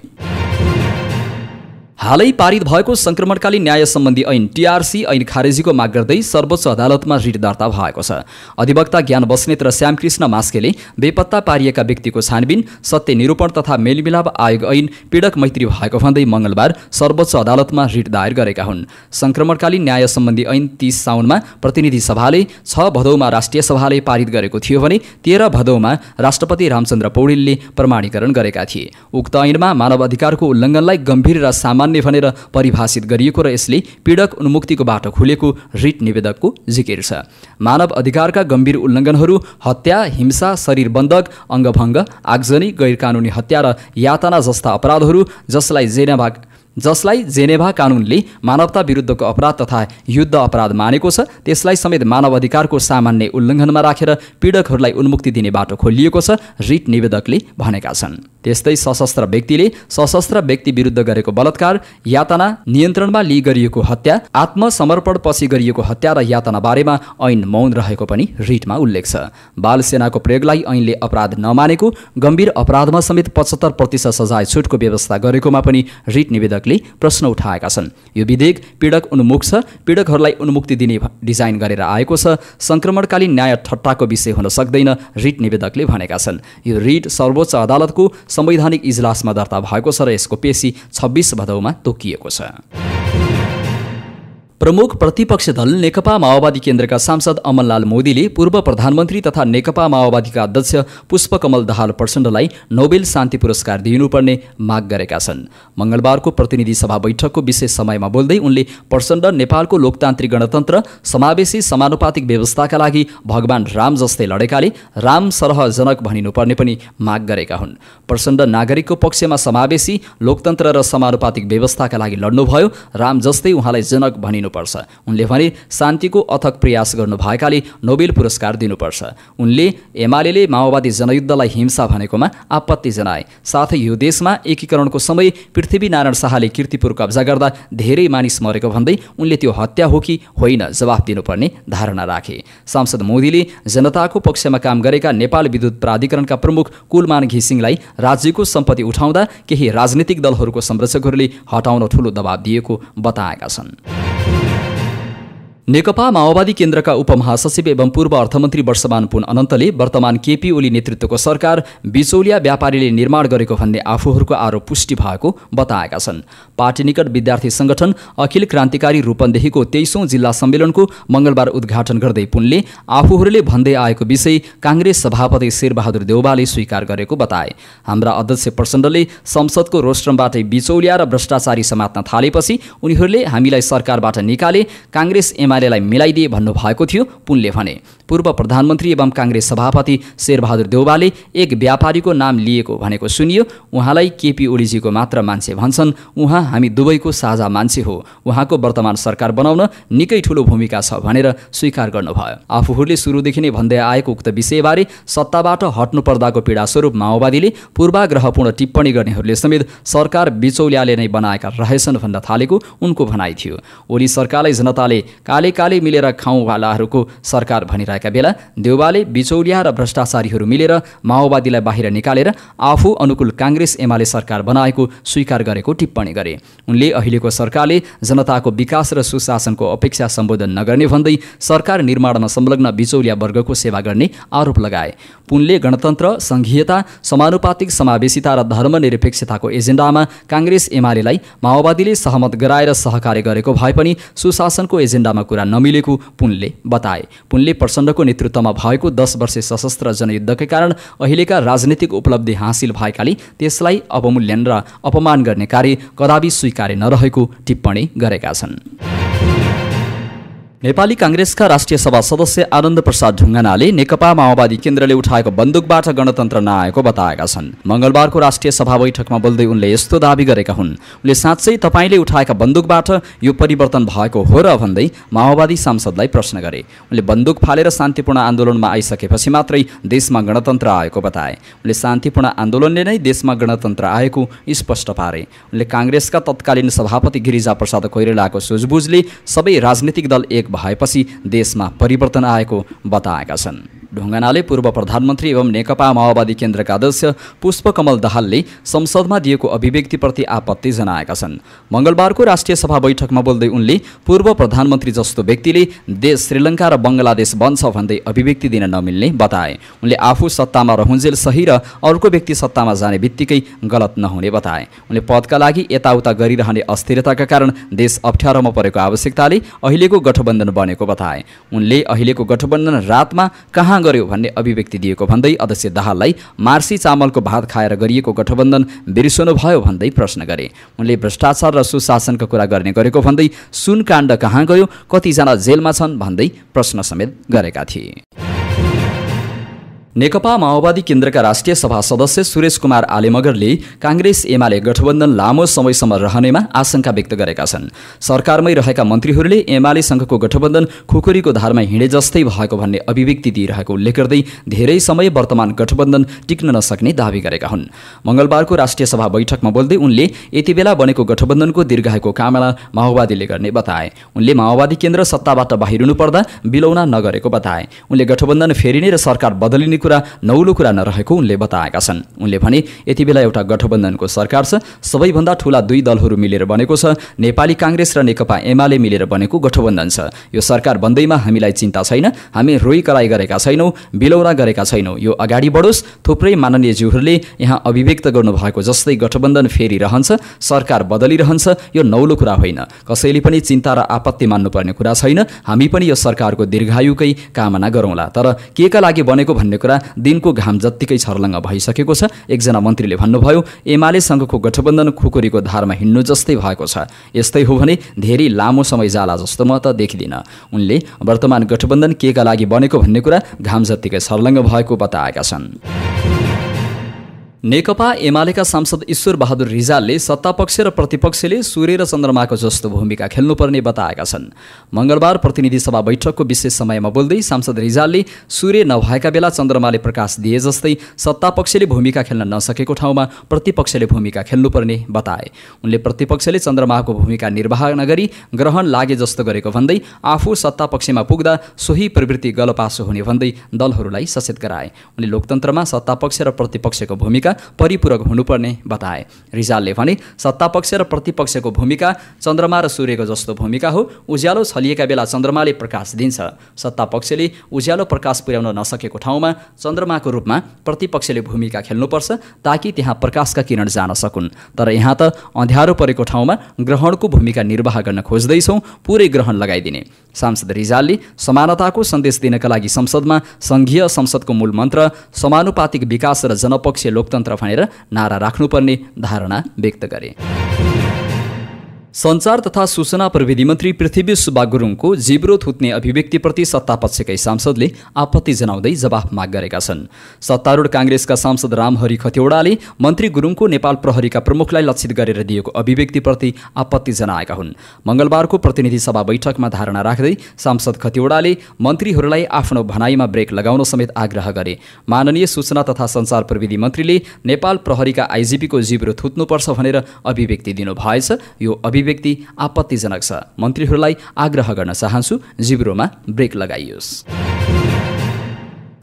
हालै पारित भएको सङ्क्रमणकालीन न्याय सम्बन्धी ऐन टिआरसी ऐन खारेजीको माग गर्दै सर्वोच्च अदालतमा रिट दर्ता भएको छ अधिवक्ता ज्ञान बस्नेत र श्यामकृष्ण मास्केले बेपत्ता पारिएका व्यक्तिको छानबिन सत्य निरूपण तथा मेलमिलाप आयोग ऐन पीडक मैत्री भएको भन्दै मङ्गलबार सर्वोच्च अदालतमा रिट दायर गरेका हुन् सङ्क्रमणकालीन न्याय सम्बन्धी ऐन तीस साउनमा प्रतिनिधि सभाले छ भदौमा राष्ट्रिय सभाले पारित गरेको थियो भने तेह्र भदौमा राष्ट्रपति रामचन्द्र पौडेलले प्रमाणीकरण गरेका थिए उक्त ऐनमा मानव अधिकारको उल्लङ्घनलाई गम्भीर र सामान्य भन्ने भनेर परिभाषित गरिएको र यसले पीडक उन्मुक्तिको बाटो खुलेको रिट निवेदकको जिकिर छ मानव अधिकारका गम्भीर उल्लङ्घनहरू हत्या हिंसा शरीर बन्धक अङ्गभङ्ग आगजनी गैर कानुनी हत्या र यातना जस्ता अपराधहरू जसलाई जेनाभाग जसलाई जेनेभा कानुनले मानवता विरुद्धको अपराध तथा युद्ध अपराध मानेको छ त्यसलाई समेत मानव अधिकारको सामान्य उल्लङ्घनमा राखेर पीडकहरूलाई उन्मुक्ति दिने बाटो खोलिएको छ रिट निवेदकले भनेका छन् त्यस्तै सशस्त्र व्यक्तिले सशस्त्र व्यक्ति विरुद्ध गरेको बलात्कार यातना नियन्त्रणमा लिई गरिएको हत्या आत्मसमर्पणपछि गरिएको हत्या र यातना बारेमा ऐन मौन रहेको पनि रिटमा उल्लेख छ बाल सेनाको प्रयोगलाई ऐनले अपराध नमानेको गम्भीर अपराधमा समेत पचहत्तर प्रतिशत सजाय छुटको व्यवस्था गरेकोमा पनि रिट निवेदक पीडकले प्रश्न उठाएका छन् यो विधेयक पीडक उन्मुख छ पीडकहरूलाई उन्मुक्ति दिने डिजाइन गरेर आएको छ संक्रमणकालीन न्याय ठट्टाको विषय हुन सक्दैन रिट निवेदकले भनेका छन् यो रिट सर्वोच्च अदालतको संवैधानिक इजलासमा दर्ता भएको छ र यसको पेशी छब्बिस भदौमा तोकिएको छ प्रमुख प्रतिपक्ष दल नेकपा माओवादी केन्द्रका सांसद अमनलाल मोदीले पूर्व प्रधानमन्त्री तथा नेकपा माओवादीका अध्यक्ष पुष्पकमल दाहाल प्रचण्डलाई नोबेल शान्ति पुरस्कार दिनुपर्ने माग गरेका छन् मंगलबारको प्रतिनिधि सभा बैठकको विशेष समयमा बोल्दै उनले प्रचण्ड नेपालको लोकतान्त्रिक गणतन्त्र समावेशी समानुपातिक व्यवस्थाका लागि भगवान राम जस्तै लडेकाले राम सरहजनक भनिनुपर्ने पनि माग गरेका हुन् प्रचण्ड नागरिकको पक्षमा समावेशी लोकतन्त्र र समानुपातिक व्यवस्थाका लागि लड्नुभयो राम जस्तै उहाँलाई जनक भनिनु दिनुपर्छ उनले भने शान्तिको अथक प्रयास गर्नुभएकाले नोबेल पुरस्कार दिनुपर्छ उनले एमाले माओवादी जनयुद्धलाई हिंसा भनेकोमा आपत्ति जनाए साथै यो देशमा एकीकरणको समय पृथ्वीनारायण शाहले किर्तिपुर कब्जा गर्दा धेरै मानिस मरेको भन्दै उनले त्यो हत्या हो कि होइन जवाफ दिनुपर्ने धारणा राखे सांसद मोदीले जनताको पक्षमा काम गरेका नेपाल विद्युत प्राधिकरणका प्रमुख कुलमान घिसिङलाई राज्यको सम्पत्ति उठाउँदा केही राजनीतिक दलहरूको संरक्षकहरूले हटाउन ठूलो दबाब दिएको बताएका छन् नेकपा माओवादी केन्द्रका उपमहासचिव एवं पूर्व अर्थमन्त्री वर्षमान पुन अनन्तले वर्तमान केपी ओली नेतृत्वको सरकार बिचौलिया व्यापारीले निर्माण गरेको भन्ने आफूहरूको आरोप पुष्टि भएको बताएका छन् पार्टी निकट विद्यार्थी संगठन अखिल क्रान्तिकारी रूपन्देहीको तेइसौँ जिल्ला सम्मेलनको मंगलबार उद्घाटन गर्दै पुनले आफूहरूले भन्दै आएको विषय काङ्ग्रेस सभापति शेरबहादुर देउवाले स्वीकार गरेको बताए हाम्रा अध्यक्ष प्रचण्डले संसदको रोस्ट्रमबाटै बिचौलिया र भ्रष्टाचारी समात्न थालेपछि उनीहरूले हामीलाई सरकारबाट निकाले काङ्ग्रेस एम एमालेलाई मिलाइदिए भन्नुभएको थियो पुनले भने पूर्व प्रधानमन्त्री एवं काङ्ग्रेस सभापति शेरबहादुर देउबाले एक व्यापारीको नाम लिएको भनेको सुनियो उहाँलाई केपी ओलीजीको मात्र मान्छे भन्छन् उहाँ हामी दुवैको साझा मान्छे हो उहाँको वर्तमान सरकार बनाउन निकै ठूलो भूमिका छ भनेर स्वीकार गर्नुभयो आफूहरूले सुरुदेखि नै भन्दै आएको उक्त विषयबारे सत्ताबाट हट्नु पर्दाको पीडा स्वरूप माओवादीले पूर्वाग्रहपूर्ण टिप्पणी गर्नेहरूले समेत सरकार बिचौल्याले नै बनाएका रहेछन् भन्न थालेको उनको भनाइ थियो ओली सरकारलाई जनताले काले काले मिलेर खाउँवालाहरूको सरकार भनिरहेका गरिरहेका बेला देउबाले बिचौलिया र भ्रष्टाचारीहरू मिलेर माओवादीलाई बाहिर निकालेर आफू अनुकूल काङ्ग्रेस एमाले सरकार बनाएको स्वीकार गरेको टिप्पणी गरे उनले अहिलेको सरकारले जनताको विकास र सुशासनको अपेक्षा सम्बोधन नगर्ने भन्दै सरकार निर्माणमा संलग्न बिचौलिया वर्गको सेवा गर्ने आरोप लगाए पुनले गणतन्त्र सङ्घीयता समानुपातिक समावेशिता र धर्मनिरपेक्षताको एजेन्डामा काङ्ग्रेस एमालेलाई माओवादीले सहमत गराएर सहकार्य गरेको भए पनि सुशासनको एजेन्डामा कुरा नमिलेको पुनले बताए पुनले प्रसन्न प्रचण्डको नेतृत्वमा भएको दस वर्षे सशस्त्र जनयुद्धकै कारण अहिलेका राजनीतिक उपलब्धि हासिल भएकाले त्यसलाई अवमूल्यन र अपमान गर्ने कार्य कदापि स्वीकार्य नरहेको टिप्पणी गरेका छन् नेपाली काङ्ग्रेसका राष्ट्रिय सभा सदस्य आनन्द प्रसाद ढुङ्गानाले नेकपा माओवादी केन्द्रले उठाएको बन्दुकबाट गणतन्त्र नआएको बताएका छन् मङ्गलबारको राष्ट्रिय सभा बैठकमा बोल्दै उनले यस्तो दावी गरेका हुन् उनले साँच्चै तपाईँले उठाएका बन्दुकबाट यो परिवर्तन भएको हो र भन्दै माओवादी सांसदलाई प्रश्न गरे उनले बन्दुक फालेर शान्तिपूर्ण आन्दोलनमा आइसकेपछि मात्रै देशमा गणतन्त्र आएको बताए उनले शान्तिपूर्ण आन्दोलनले नै देशमा गणतन्त्र आएको स्पष्ट पारे उनले काङ्ग्रेसका तत्कालीन सभापति गिरिजा प्रसाद कोइरेलाको सुझबुझले सबै राजनीतिक दल एक भएपछि देशमा परिवर्तन आएको बताएका छन् ढुङ्गानाले पूर्व प्रधानमन्त्री एवं नेकपा माओवादी केन्द्रका अध्यक्ष पुष्पकमल दाहालले संसदमा दिएको अभिव्यक्तिप्रति आपत्ति जनाएका छन् मङ्गलबारको राष्ट्रिय सभा बैठकमा बोल्दै उनले पूर्व प्रधानमन्त्री जस्तो व्यक्तिले देश श्रीलङ्का र बङ्गलादेश बन्छ भन्दै अभिव्यक्ति दिन नमिल्ने बताए उनले आफू सत्तामा रहुन्जेल सही र अर्को व्यक्ति सत्तामा जाने बित्तिकै गलत नहुने बताए उनले पदका लागि यताउता गरिरहने अस्थिरताका कारण देश अप्ठ्यारोमा परेको आवश्यकताले अहिलेको गठबन्धन बनेको बताए उनले अहिलेको गठबन्धन रातमा कहाँ गर्यो भन्ने अभिव्यक्ति दिएको भन्दै अध्यक्ष दाहाललाई मार्सी चामलको भात खाएर गरिएको गठबन्धन बिर्सनु भयो भन्दै प्रश्न गरे उनले भ्रष्टाचार र सुशासनको कुरा गर्ने गरेको भन्दै सुन काण्ड कहाँ गयो कतिजना जेलमा छन् भन्दै प्रश्न समेत गरेका थिए नेकपा माओवादी केन्द्रका राष्ट्रिय सभा सदस्य सुरेश कुमार आलेमगरले काङ्ग्रेस एमाले गठबन्धन लामो समयसम्म रहनेमा आशंका व्यक्त गरेका छन् सरकारमै रहेका मन्त्रीहरूले एमालेसँगको गठबन्धन खुकुरीको धारमा हिँडे जस्तै भएको भन्ने अभिव्यक्ति दिइरहेको उल्लेख गर्दै धेरै समय वर्तमान गठबन्धन टिक्न नसक्ने दावी गरेका हुन् मंगलबारको राष्ट्रिय सभा बैठकमा बोल्दै उनले यति बेला बनेको गठबन्धनको दीर्घायुको कामना माओवादीले गर्ने बताए उनले माओवादी केन्द्र सत्ताबाट बाहिरिनु पर्दा बिलौना नगरेको बताए उनले गठबन्धन फेरिने र सरकार बदलिने कुरा नौलो कुरा नरहेको उनले बताएका छन् उनले भने यति बेला एउटा गठबन्धनको सरकार छ सबैभन्दा ठूला दुई दलहरू मिलेर बनेको छ नेपाली काङ्ग्रेस र नेकपा एमाले मिलेर बनेको गठबन्धन छ यो सरकार बन्दैमा हामीलाई चिन्ता छैन हामी रोई कराई गरेका छैनौँ बिलौरा गरेका छैनौँ यो अगाडि बढोस् थुप्रै माननीयज्यूहरूले यहाँ अभिव्यक्त गर्नुभएको जस्तै गठबन्धन फेरि रहन्छ सरकार बदलिरहन्छ यो नौलो कुरा होइन कसैले पनि चिन्ता र आपत्ति मान्नुपर्ने कुरा छैन हामी पनि यो सरकारको दीर्घायुकै कामना गरौँला तर के का लागि बनेको भन्ने कुरा दिनको घाम जत्तिकै छर्लङ्ग भइसकेको छ एकजना मन्त्रीले भन्नुभयो एमाले गठबन्धन खुकुरीको धारमा हिँड्नु जस्तै भएको छ यस्तै हो भने धेरै लामो समय जाला जस्तो म त देखिदिनँ उनले वर्तमान गठबन्धन केका लागि बनेको भन्ने कुरा घाम जत्तिकै छर्लङ्ग भएको बताएका छन् नेकपा एमालेका सांसद ईश्वर बहादुर रिजालले सत्तापक्ष र प्रतिपक्षले सूर्य र चन्द्रमाको जस्तो भूमिका खेल्नुपर्ने बताएका छन् मङ्गलबार प्रतिनिधि सभा बैठकको विशेष समयमा बोल्दै सांसद रिजालले सूर्य नभएका बेला चन्द्रमाले प्रकाश दिए जस्तै सत्तापक्षले भूमिका खेल्न नसकेको ठाउँमा प्रतिपक्षले भूमिका खेल्नुपर्ने बताए उनले प्रतिपक्षले चन्द्रमाको भूमिका निर्वाह नगरी ग्रहण लागे जस्तो गरेको भन्दै आफू सत्तापक्षमा पुग्दा सोही प्रवृत्ति गलपासो हुने भन्दै दलहरूलाई सचेत गराए उनले लोकतन्त्रमा सत्तापक्ष र प्रतिपक्षको भूमिका भूमिका परिपूरक हुनुपर्ने बताए रिजालले भने सत्तापक्ष र प्रतिपक्षको भूमिका चन्द्रमा र सूर्यको जस्तो भूमिका हो उज्यालो छलिएका बेला चन्द्रमाले प्रकाश दिन्छ सत्तापक्षले उज्यालो प्रकाश पुर्याउन नसकेको ठाउँमा चन्द्रमाको रूपमा प्रतिपक्षले भूमिका खेल्नुपर्छ ताकि त्यहाँ प्रकाशका किरण जान सकुन् तर यहाँ त अँध्यारो परेको ठाउँमा ग्रहणको भूमिका निर्वाह गर्न खोज्दैछौँ पुरै ग्रहण लगाइदिने सांसद रिजालले समानताको सन्देश दिनका लागि संसदमा सङ्घीय संसदको मूल मन्त्र समानुपातिक विकास र जनपक्षीय लोकतन्त्र लोकतन्त्र भनेर नारा राख्नुपर्ने धारणा व्यक्त गरे सञ्चार तथा सूचना प्रविधि मन्त्री पृथ्वी सुब्बा गुरुङको जिब्रो थुत्ने अभिव्यक्तिप्रति सत्तापक्षकै सांसदले आपत्ति जनाउँदै जवाफ माग गरेका छन् सत्तारूढ काङ्ग्रेसका सांसद रामहरि खतिवडाले मन्त्री गुरुङको नेपाल प्रहरीका प्रमुखलाई लक्षित गरेर दिएको अभिव्यक्तिप्रति आपत्ति जनाएका हुन् मङ्गलबारको प्रतिनिधि सभा बैठकमा धारणा राख्दै सांसद खतिवडाले मन्त्रीहरूलाई आफ्नो भनाइमा ब्रेक लगाउन समेत आग्रह गरे माननीय सूचना तथा सञ्चार प्रविधि मन्त्रीले नेपाल प्रहरीका आइजिपीको जिब्रो थुत्नुपर्छ भनेर अभिव्यक्ति दिनुभएछ यो अभि अभिव्यक्ति आपत्तिजनक छ मन्त्रीहरूलाई आग्रह गर्न चाहन्छु जिब्रोमा ब्रेक लगाइयोस्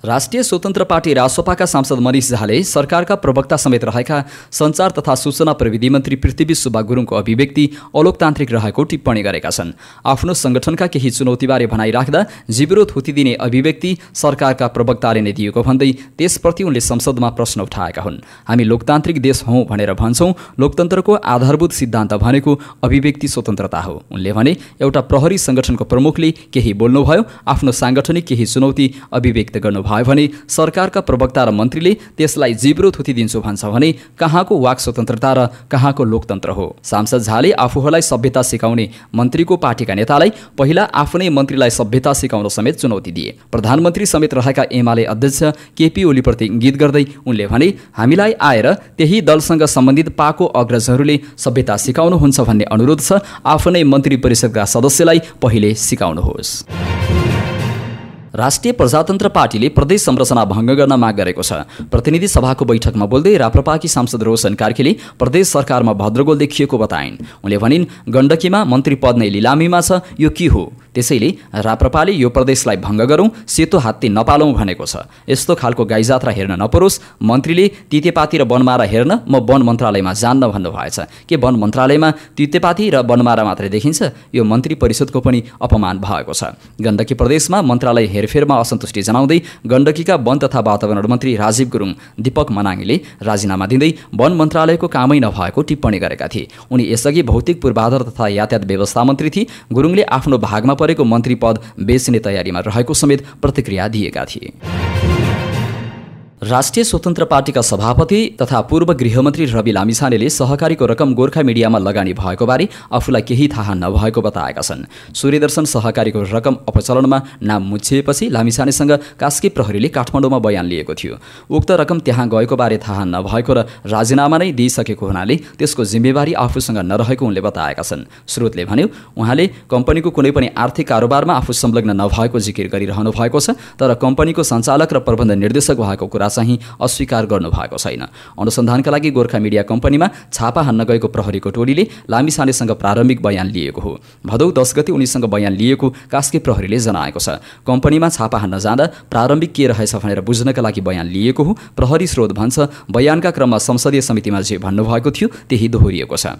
राष्ट्रिय स्वतन्त्र पार्टी रासोपाका सांसद मनिष झाले सरकारका प्रवक्ता समेत रहेका सञ्चार तथा सूचना प्रविधि मन्त्री पृथ्वी सुब्बा गुरुङको अभिव्यक्ति अलोकतान्त्रिक रहेको टिप्पणी गरेका छन् आफ्नो सङ्गठनका केही चुनौतीबारे भनाइराख्दा जिब्रो थुतिदिने अभिव्यक्ति सरकारका प्रवक्ताले नै दिएको भन्दै त्यसप्रति उनले संसदमा प्रश्न उठाएका हुन् हामी लोकतान्त्रिक देश हौ भनेर भन्छौँ लोकतन्त्रको आधारभूत सिद्धान्त भनेको अभिव्यक्ति स्वतन्त्रता हो उनले भने एउटा प्रहरी सङ्गठनको प्रमुखले केही बोल्नुभयो आफ्नो साङ्गठनिक केही चुनौती अभिव्यक्त गर्नुभयो भयो भने सरकारका प्रवक्ता र मन्त्रीले त्यसलाई जिब्रो दिन्छु भन्छ भने कहाँको वाक स्वतन्त्रता र कहाँको लोकतन्त्र हो सांसद झाले आफूहरूलाई सभ्यता सिकाउने मन्त्रीको पार्टीका नेतालाई पहिला आफ्नै मन्त्रीलाई सभ्यता सिकाउन समेत चुनौती दिए प्रधानमन्त्री समेत रहेका एमाले अध्यक्ष केपी ओलीप्रति इङ्गित गर्दै उनले भने हामीलाई आएर त्यही दलसँग सम्बन्धित पाको अग्रजहरूले सभ्यता सिकाउनुहुन्छ भन्ने अनुरोध छ आफ्नै मन्त्री परिषदका सदस्यलाई पहिले सिकाउनुहोस् राष्ट्रिय प्रजातन्त्र पार्टीले प्रदेश संरचना भङ्ग गर्न माग गरेको छ प्रतिनिधि सभाको बैठकमा बोल्दै राप्रपाकी सांसद रोशन कार्कीले प्रदेश सरकारमा भद्रगोल देखिएको बताइन् उनले भनिन् गण्डकीमा मन्त्री पद नै लिलामीमा छ यो के हो त्यसैले राप्रपाले यो प्रदेशलाई भङ्ग गरौँ सेतो हात्ती नपालौँ भनेको छ यस्तो खालको गाई जात्रा हेर्न नपरोस् मन्त्रीले तितेपाती र वनमारा हेर्न म वन मन्त्रालयमा जान्न भन्नुभएछ के वन मन्त्रालयमा तितेपाती र वनमारा मात्रै देखिन्छ यो मन्त्री परिषदको पनि अपमान भएको छ गण्डकी प्रदेशमा मन्त्रालय हेरफेरमा असन्तुष्टि जनाउँदै गण्डकीका वन तथा वातावरण मन्त्री राजीव गुरुङ दीपक मनाङले राजीनामा दिँदै वन मन्त्रालयको कामै नभएको टिप्पणी गरेका थिए उनी यसअघि भौतिक पूर्वाधार तथा यातायात व्यवस्था मन्त्री थिए गुरुङले आफ्नो भागमा परेको मन्त्री पद बेच्ने तयारीमा रहेको समेत प्रतिक्रिया दिएका थिए राष्ट्रिय स्वतन्त्र पार्टीका सभापति तथा पूर्व गृहमन्त्री रवि लामिछानेले सहकारीको रकम गोर्खा मिडियामा लगानी भएको बारे आफूलाई केही थाहा नभएको बताएका छन् सूर्यदर्शन सहकारीको रकम अपचलनमा नाम मुछिएपछि लामिछानेसँग कास्की प्रहरीले काठमाडौँमा बयान लिएको थियो उक्त रकम त्यहाँ गएको बारे थाहा नभएको र राजीनामा नै दिइसकेको हुनाले त्यसको जिम्मेवारी आफूसँग नरहेको उनले बताएका छन् स्रोतले भन्यो उहाँले कम्पनीको कुनै पनि आर्थिक कारोबारमा आफू संलग्न नभएको जिकिर गरिरहनु भएको छ तर कम्पनीको सञ्चालक र प्रबन्ध निर्देशक भएको कुरा चाहिँ अस्वीकार भएको छैन अनुसन्धानका लागि गोर्खा मिडिया कम्पनीमा छापा हान्न गएको प्रहरीको टोलीले लामिसानेसँग प्रारम्भिक बयान लिएको हो भदौ दस गति उनीसँग बयान लिएको कास्की प्रहरीले जनाएको छ कम्पनीमा छापा हान्न जाँदा प्रारम्भिक के रहेछ भनेर बुझ्नका लागि बयान लिएको हो प्रहरी स्रोत भन्छ बयानका क्रममा संसदीय समितिमा जे भन्नुभएको थियो त्यही दोहोरिएको छ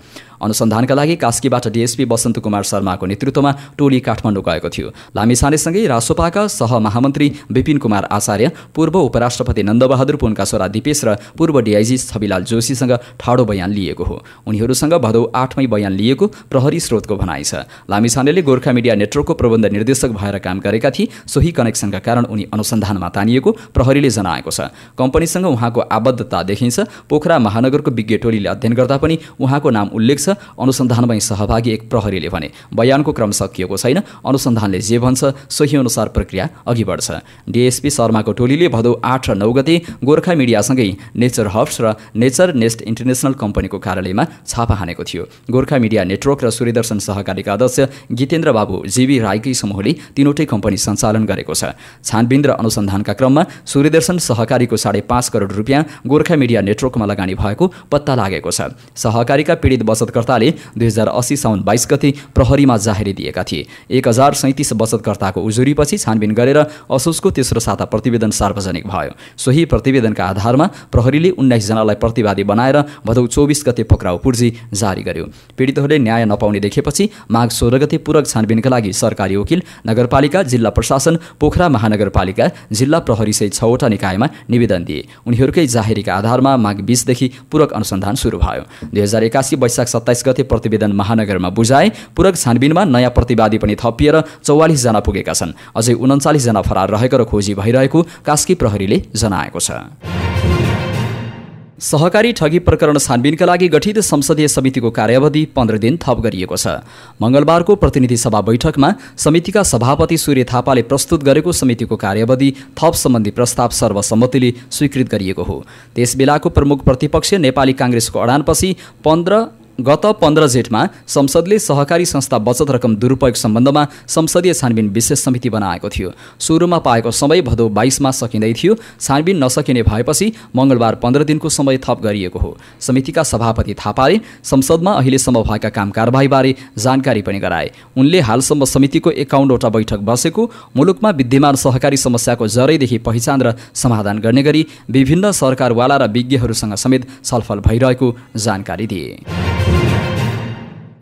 अनुसन्धानका लागि कास्कीबाट डिएसपी वसन्त कुमार शर्माको नेतृत्वमा टोली काठमाडौँ गएको थियो लामिसानेसँगै रासोपाका सह महामन्त्री विपिन कुमार आचार्य पूर्व उपराष्ट्रपति नन्दबहादुर पुनका छोरा दिपेश र पूर्व डिआइजी छविलाल जोशीसँग ठाडो बयान लिएको हो उनीहरूसँग भदौ आठमै बयान लिएको प्रहरी स्रोतको भनाइ छ लामिछानेले गोर्खा मिडिया नेटवर्कको प्रबन्ध निर्देशक भएर काम गरेका थिए सोही कनेक्सनका कारण उनी अनुसन्धानमा तानिएको प्रहरीले जनाएको छ कम्पनीसँग उहाँको आबद्धता देखिन्छ पोखरा महानगरको विज्ञ टोलीले अध्ययन गर्दा पनि उहाँको नाम उल्लेख छ अनुसन्धानमै सहभागी एक प्रहरीले भने बयानको क्रम सकिएको छैन अनुसन्धानले जे भन्छ सोही अनुसार प्रक्रिया अघि बढ्छ डिएसपी शर्माको टोलीले भदौ आठ र नौ सम्बन्धी गोर्खा मिडियासँगै नेचर हब्स र नेचर नेस्ट इन्टरनेसनल कम्पनीको कार्यालयमा छापा हानेको थियो गोर्खा मिडिया नेटवर्क र सूर्यदर्शन सहकारीका अध्यक्ष गीतेन्द्र बाबु जीवी राईकै समूहले तिनवटै कम्पनी सञ्चालन गरेको छ छानबिन र अनुसन्धानका क्रममा सूर्यदर्शन सहकारीको साढे पाँच करोड रुपियाँ गोर्खा मिडिया नेटवर्कमा लगानी भएको पत्ता लागेको छ सहकारीका पीडित बचतकर्ताले दुई हजार अस्सी साउन बाइस गति प्रहरीमा जाहेरी दिएका थिए एक हजार सैँतिस बचतकर्ताको उजुरीपछि छानबिन गरेर असोजको तेस्रो साता प्रतिवेदन सार्वजनिक भयो सोही प्रतिवेदनका आधारमा प्रहरीले उन्नाइसजनालाई प्रतिवादी बनाएर भदौ चौबिस गते पक्राउ पुर्जी जारी गर्यो पीडितहरूले न्याय नपाउने देखेपछि माघ सोह्र गते पूरक छानबिनका लागि सरकारी वकिल नगरपालिका जिल्ला प्रशासन पोखरा महानगरपालिका जिल्ला प्रहरी सहित छवटा निकायमा निवेदन दिए उनीहरूकै जाहेरीका आधारमा माघ बिसदेखि पूरक अनुसन्धान सुरु भयो दुई हजार एकासी वैशाख सत्ताइस गते प्रतिवेदन महानगरमा बुझाए पूरक छानबिनमा नयाँ प्रतिवादी पनि थपिएर चौवालिसजना पुगेका छन् अझै उन्चालिसजना फरार रहेको र खोजी भइरहेको कास्की प्रहरीले जनाए जनाएको छ सहकारी ठगी प्रकरण छानबिनका लागि गठित संसदीय समितिको कार्यावधि पन्ध्र दिन थप गरिएको छ मंगलबारको प्रतिनिधि सभा बैठकमा समितिका सभापति सूर्य थापाले प्रस्तुत गरेको समितिको कार्यावधि थप सम्बन्धी प्रस्ताव सर्वसम्मतिले स्वीकृत गरिएको हो त्यसबेलाको प्रमुख प्रतिपक्ष नेपाली काङ्ग्रेसको अडानपछि पन्ध्र गत पन्ध्र जेठमा संसदले सहकारी संस्था बचत रकम दुरुपयोग सम्बन्धमा संसदीय छानबिन विशेष समिति बनाएको थियो सुरुमा पाएको समय भदौ बाइसमा सकिँदै थियो छानबिन नसकिने भएपछि मङ्गलबार पन्ध्र दिनको समय थप गरिएको हो समितिका सभापति थापाले संसदमा अहिलेसम्म भएका काम कारवाहीबारे जानकारी पनि गराए उनले हालसम्म समितिको एकाउन्नवटा बैठक बसेको मुलुकमा विद्यमान सहकारी समस्याको जरैदेखि पहिचान र समाधान गर्ने गरी विभिन्न सरकारवाला र विज्ञहरूसँग समेत छलफल भइरहेको जानकारी दिए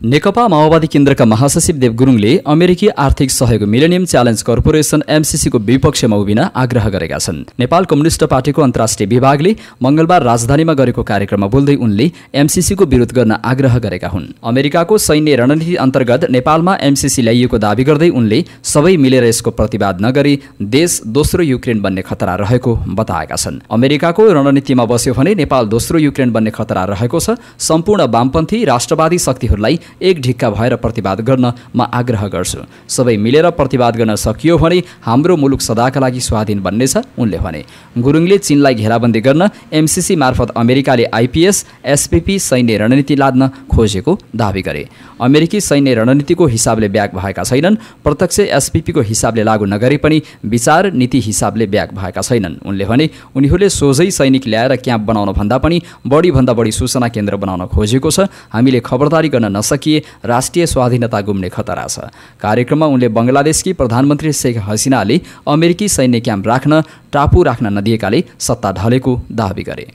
नेकपा माओवादी केन्द्रका महासचिव देव गुरुङले अमेरिकी आर्थिक सहयोग मिलेनियम च्यालेन्ज कर्पोरेसन एमसिसीको विपक्षमा उभिन आग्रह गरेका छन् नेपाल कम्युनिष्ट पार्टीको अन्तर्राष्ट्रिय विभागले मंगलबार राजधानीमा गरेको कार्यक्रममा बोल्दै उनले एमसिसीको विरोध गर्न आग्रह गरेका हुन् अमेरिकाको सैन्य रणनीति अन्तर्गत नेपालमा एमसिसी ल्याइएको दावी गर्दै उनले सबै मिलेर यसको प्रतिवाद नगरी देश दोस्रो युक्रेन बन्ने खतरा रहेको बताएका छन् अमेरिकाको रणनीतिमा बस्यो भने नेपाल दोस्रो युक्रेन बन्ने खतरा रहेको छ सम्पूर्ण वामपन्थी राष्ट्रवादी शक्तिहरूलाई एक ढिक्का भएर प्रतिवाद गर्न म आग्रह गर्छु सबै मिलेर प्रतिवाद गर्न सकियो भने हाम्रो मुलुक सदाका लागि स्वाधीन बन्नेछ उनले भने गुरुङले चिनलाई घेराबन्दी गर्न एमसिसी मार्फत अमेरिकाले आइपिएस एसपिपी सैन्य रणनीति लाद्न खोजेको दावी गरे अमेरिकी सैन्य रणनीतिको हिसाबले ब्याग भएका छैनन् प्रत्यक्ष एसपिपीको हिसाबले लागू नगरे पनि विचार नीति हिसाबले ब्याग भएका छैनन् उनले भने उनीहरूले सोझै सैनिक ल्याएर क्याम्प बनाउनभन्दा पनि बढीभन्दा बढी सूचना केन्द्र बनाउन खोजेको छ हामीले खबरदारी गर्न नसके कि राष्ट्रिय स्वाधीनता गुम्ने खतरा छ कार्यक्रममा उनले बङ्गलादेशकी प्रधानमन्त्री शेख हसिनाले अमेरिकी सैन्य क्याम्प राख्न टापु राख्न नदिएकाले सत्ता ढलेको दावी गरे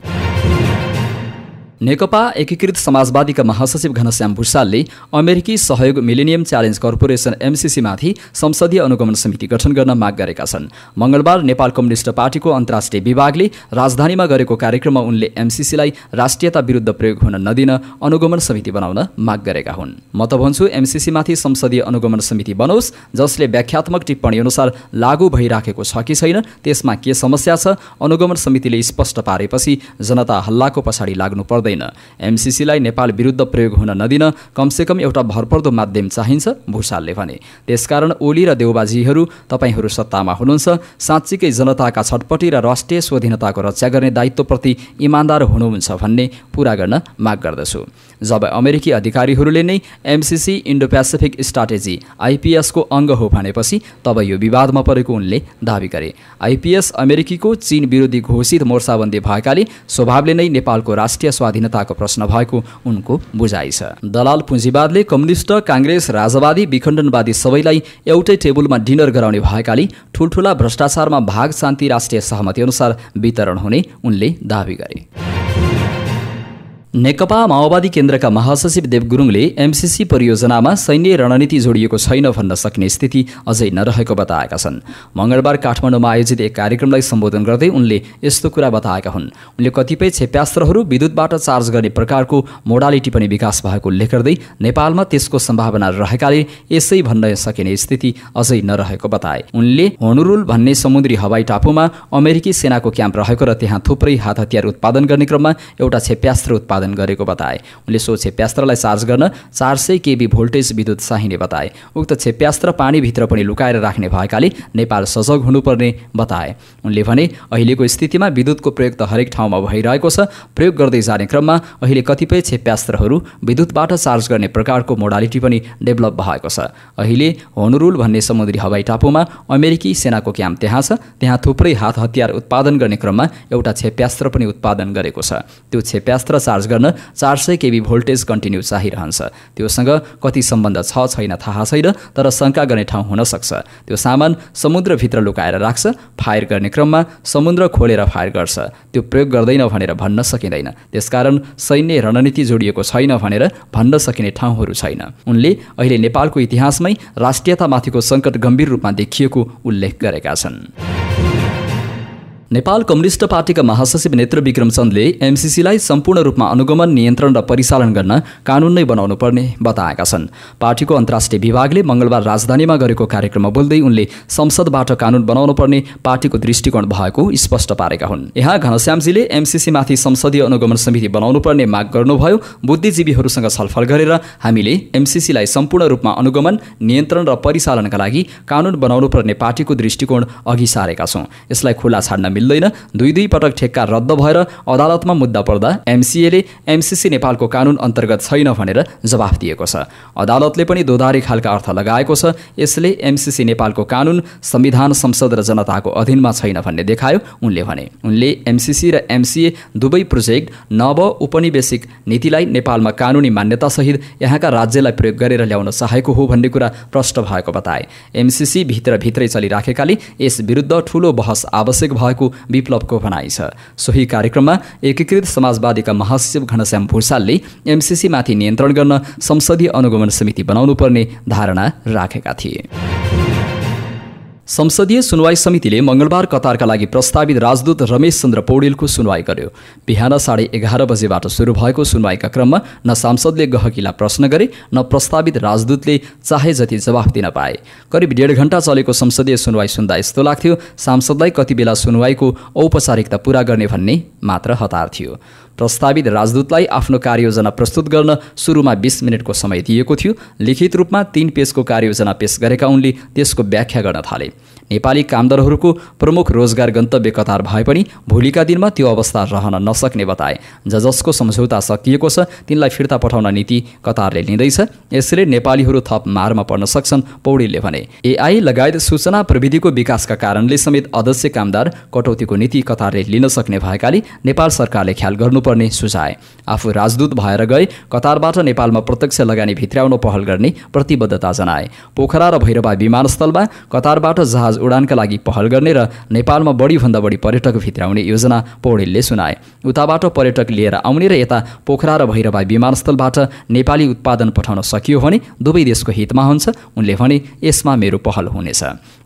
नेकपा एकीकृत समाजवादीका महासचिव घनश्याम भूषालले अमेरिकी सहयोग मिलेनियम च्यालेन्ज कर्पोरेसन एमसिसीमाथि संसदीय अनुगमन समिति गठन गर्न माग गरेका छन् मंगलबार नेपाल कम्युनिष्ट पार्टीको अन्तर्राष्ट्रिय विभागले राजधानीमा गरेको कार्यक्रममा उनले एमसिसीलाई राष्ट्रियता विरुद्ध प्रयोग हुन नदिन अनुगमन समिति बनाउन माग गरेका हुन् म त भन्छु एमसिसीमाथि संसदीय अनुगमन समिति बनोस् जसले व्याख्यात्मक टिप्पणी अनुसार लागू भइराखेको छ कि छैन त्यसमा के समस्या छ अनुगमन समितिले स्पष्ट पारेपछि जनता हल्लाको पछाडि लाग्नु पर्दैन हुँदैन एमसिसीलाई नेपाल विरुद्ध प्रयोग हुन नदिन कमसेकम एउटा भरपर्दो माध्यम चाहिन्छ भूषालले भने त्यसकारण ओली र देउबाजीहरू तपाईँहरू सत्तामा हुनुहुन्छ साँच्चीकै जनताका छटपटी र राष्ट्रिय स्वाधीनताको रक्षा गर्ने दायित्वप्रति इमान्दार हुनुहुन्छ भन्ने पुरा गर्न माग गर्दछु जब अमेरिकी अधिकारीहरूले नै एमसिसी इन्डो पेसिफिक स्ट्राटेजी आइपिएसको अङ्ग हो भनेपछि तब यो विवादमा परेको उनले दावी गरे आइपिएस अमेरिकीको चीन विरोधी घोषित मोर्चाबन्दी भएकाले स्वभावले नै नेपालको राष्ट्रिय स्वाधीनताको प्रश्न भएको उनको बुझाइ छ दलाल पुँजीवादले कम्युनिस्ट काङ्ग्रेस राजवादी विखण्डनवादी सबैलाई एउटै टेबुलमा डिनर गराउने भएकाले ठुल्ठुला भ्रष्टाचारमा भाग शान्ति राष्ट्रिय सहमति अनुसार वितरण हुने उनले दावी गरे नेकपा माओवादी केन्द्रका महासचिव देव गुरुङले एमसिसी परियोजनामा सैन्य रणनीति जोडिएको छैन भन्न सक्ने स्थिति अझै नरहेको बताएका छन् मङ्गलबार काठमाडौँमा आयोजित एक कार्यक्रमलाई सम्बोधन गर्दै उनले यस्तो कुरा बताएका हुन् उनले कतिपय क्षेप्यास्त्रहरू विद्युतबाट चार्ज गर्ने प्रकारको मोडालिटी पनि विकास भएको उल्लेख गर्दै नेपालमा त्यसको सम्भावना रहेकाले यसै भन्न सकिने स्थिति अझै नरहेको बताए उनले होनुरुल भन्ने समुद्री हवाई टापुमा अमेरिकी सेनाको क्याम्प रहेको र त्यहाँ थुप्रै हात हतियार उत्पादन गर्ने क्रममा एउटा क्षेप्यास्त्र उत्पादन उत्पादन गरेको बताए उनले सो क्षेप्यास्त्रलाई चार्ज गर्न चार सय केबी भोल्टेज विद्युत चाहिने बताए उक्त क्षेप्यास्त्र पानीभित्र पनि लुकाएर राख्ने भएकाले नेपाल सजग हुनुपर्ने बताए उनले भने अहिलेको स्थितिमा विद्युतको प्रयोग त हरेक ठाउँमा भइरहेको छ प्रयोग गर्दै जाने क्रममा अहिले कतिपय क्षेप्यास्त्रहरू विद्युतबाट चार्ज गर्ने प्रकारको मोडालिटी पनि डेभलप भएको छ अहिले होनुरुल भन्ने समुद्री हवाई टापुमा अमेरिकी सेनाको क्याम्प त्यहाँ छ त्यहाँ थुप्रै हात हतियार उत्पादन गर्ने क्रममा एउटा क्षेप्यास्त्र पनि उत्पादन गरेको छ त्यो क्षेप्यास्त्र चार्ज गर्न चार सय केबी भोल्टेज कन्टिन्यू चाहिरहन्छ त्योसँग कति सम्बन्ध छ छैन थाहा छैन तर शङ्का गर्ने ठाउँ हुन सक्छ त्यो सामान समुद्रभित्र लुकाएर राख्छ फायर गर्ने क्रममा समुद्र खोलेर फायर गर्छ त्यो प्रयोग गर्दैन भनेर भन्न सकिँदैन त्यसकारण सैन्य रणनीति जोडिएको छैन भनेर भन्न सकिने ठाउँहरू छैन उनले अहिले नेपालको इतिहासमै राष्ट्रियतामाथिको सङ्कट गम्भीर रूपमा देखिएको उल्लेख गरेका छन् नेपाल कम्युनिष्ट पार्टीका महासचिव नेत्र विक्रम चन्दले एमसिसीलाई सम्पूर्ण रूपमा अनुगमन नियन्त्रण र परिचालन गर्न कानुन नै बनाउनु पर्ने बताएका छन् पार्टीको अन्तर्राष्ट्रिय विभागले मङ्गलबार राजधानीमा गरेको कार्यक्रममा बोल्दै उनले संसदबाट कानुन पर्ने पार्टीको दृष्टिकोण भएको स्पष्ट पारेका हुन् यहाँ घनश्यामजीले एमसिसीमाथि संसदीय अनुगमन समिति बनाउनु पर्ने माग गर्नुभयो बुद्धिजीवीहरूसँग छलफल गरेर हामीले एमसिसीलाई सम्पूर्ण रूपमा अनुगमन नियन्त्रण र परिचालनका लागि कानुन पर्ने पार्टीको दृष्टिकोण अघि सारेका छौँ यसलाई खुला छाड्न मिल्दैन दुई दुई पटक ठेक्का रद्द भएर अदालतमा मुद्दा पर्दा एमसिएले एमसिसी नेपालको कानुन अन्तर्गत छैन भनेर जवाफ दिएको छ अदालतले पनि दोधारी खालका अर्थ लगाएको छ यसले एमसिसी नेपालको कानुन संविधान संसद र जनताको अधीनमा छैन भन्ने देखायो उनले भने उनले एमसिसी र एमसिए दुवै प्रोजेक्ट नव उपनिवेशिक नीतिलाई नेपालमा कानुनी मान्यतासहित यहाँका राज्यलाई प्रयोग गरेर ल्याउन चाहेको हो भन्ने कुरा प्रष्ट भएको बताए एमसिसी भित्रभित्रै चलिराखेकाले यस विरुद्ध ठूलो बहस आवश्यक भएको विप्लवको भनाइ छ सोही कार्यक्रममा एकीकृत समाजवादीका महासचिव घनश्याम भूषालले एमसिसीमाथि नियन्त्रण गर्न संसदीय अनुगमन समिति बनाउनुपर्ने धारणा राखेका थिए संसदीय सुनवाई समितिले मङ्गलबार कतारका लागि प्रस्तावित राजदूत रमेश चन्द्र पौडेलको सुनवाई गर्यो बिहान साढे एघार बजेबाट सुरु भएको सुनवाईका क्रममा न सांसदले गहकिला प्रश्न गरे न प्रस्तावित राजदूतले चाहे जति जवाफ दिन पाए करिब डेढ घण्टा चलेको संसदीय सुनवाई सुन्दा यस्तो लाग्थ्यो सांसदलाई कति बेला सुनवाईको औपचारिकता पूरा गर्ने भन्ने मात्र हतार थियो प्रस्तावित राजदूतलाई आफ्नो कार्ययोजना प्रस्तुत गर्न सुरुमा बिस मिनटको समय दिएको थियो लिखित रूपमा तीन पेजको कार्ययोजना पेस गरेका उनले त्यसको व्याख्या गर्न थाले नेपाली कामदारहरूको प्रमुख रोजगार गन्तव्य कतार भए पनि भोलिका दिनमा त्यो अवस्था रहन नसक्ने बताए ज जसको सम्झौता सकिएको छ तिनलाई फिर्ता पठाउन नीति कतारले लिँदैछ यसले नेपालीहरू थप मारमा पर्न सक्छन् पौडेलले भने एआई लगायत सूचना प्रविधिको विकासका कारणले समेत अदस्य कामदार कटौतीको नीति कतारले लिन सक्ने भएकाले नेपाल सरकारले ख्याल गर्नुपर्ने सुझाए आफू राजदूत भएर गए कतारबाट नेपालमा प्रत्यक्ष लगानी भित्राउन पहल गर्ने प्रतिबद्धता जनाए पोखरा र भैरवा विमानस्थलमा कतारबाट जहाज उडानका लागि पहल गर्ने र नेपालमा बढीभन्दा बढी पर्यटक भित्राउने योजना पौडेलले सुनाए उताबाट पर्यटक लिएर आउने र यता पोखरा र भैरवा विमानस्थलबाट नेपाली उत्पादन पठाउन सकियो भने दुवै देशको हितमा हुन्छ उनले भने यसमा मेरो पहल हुनेछ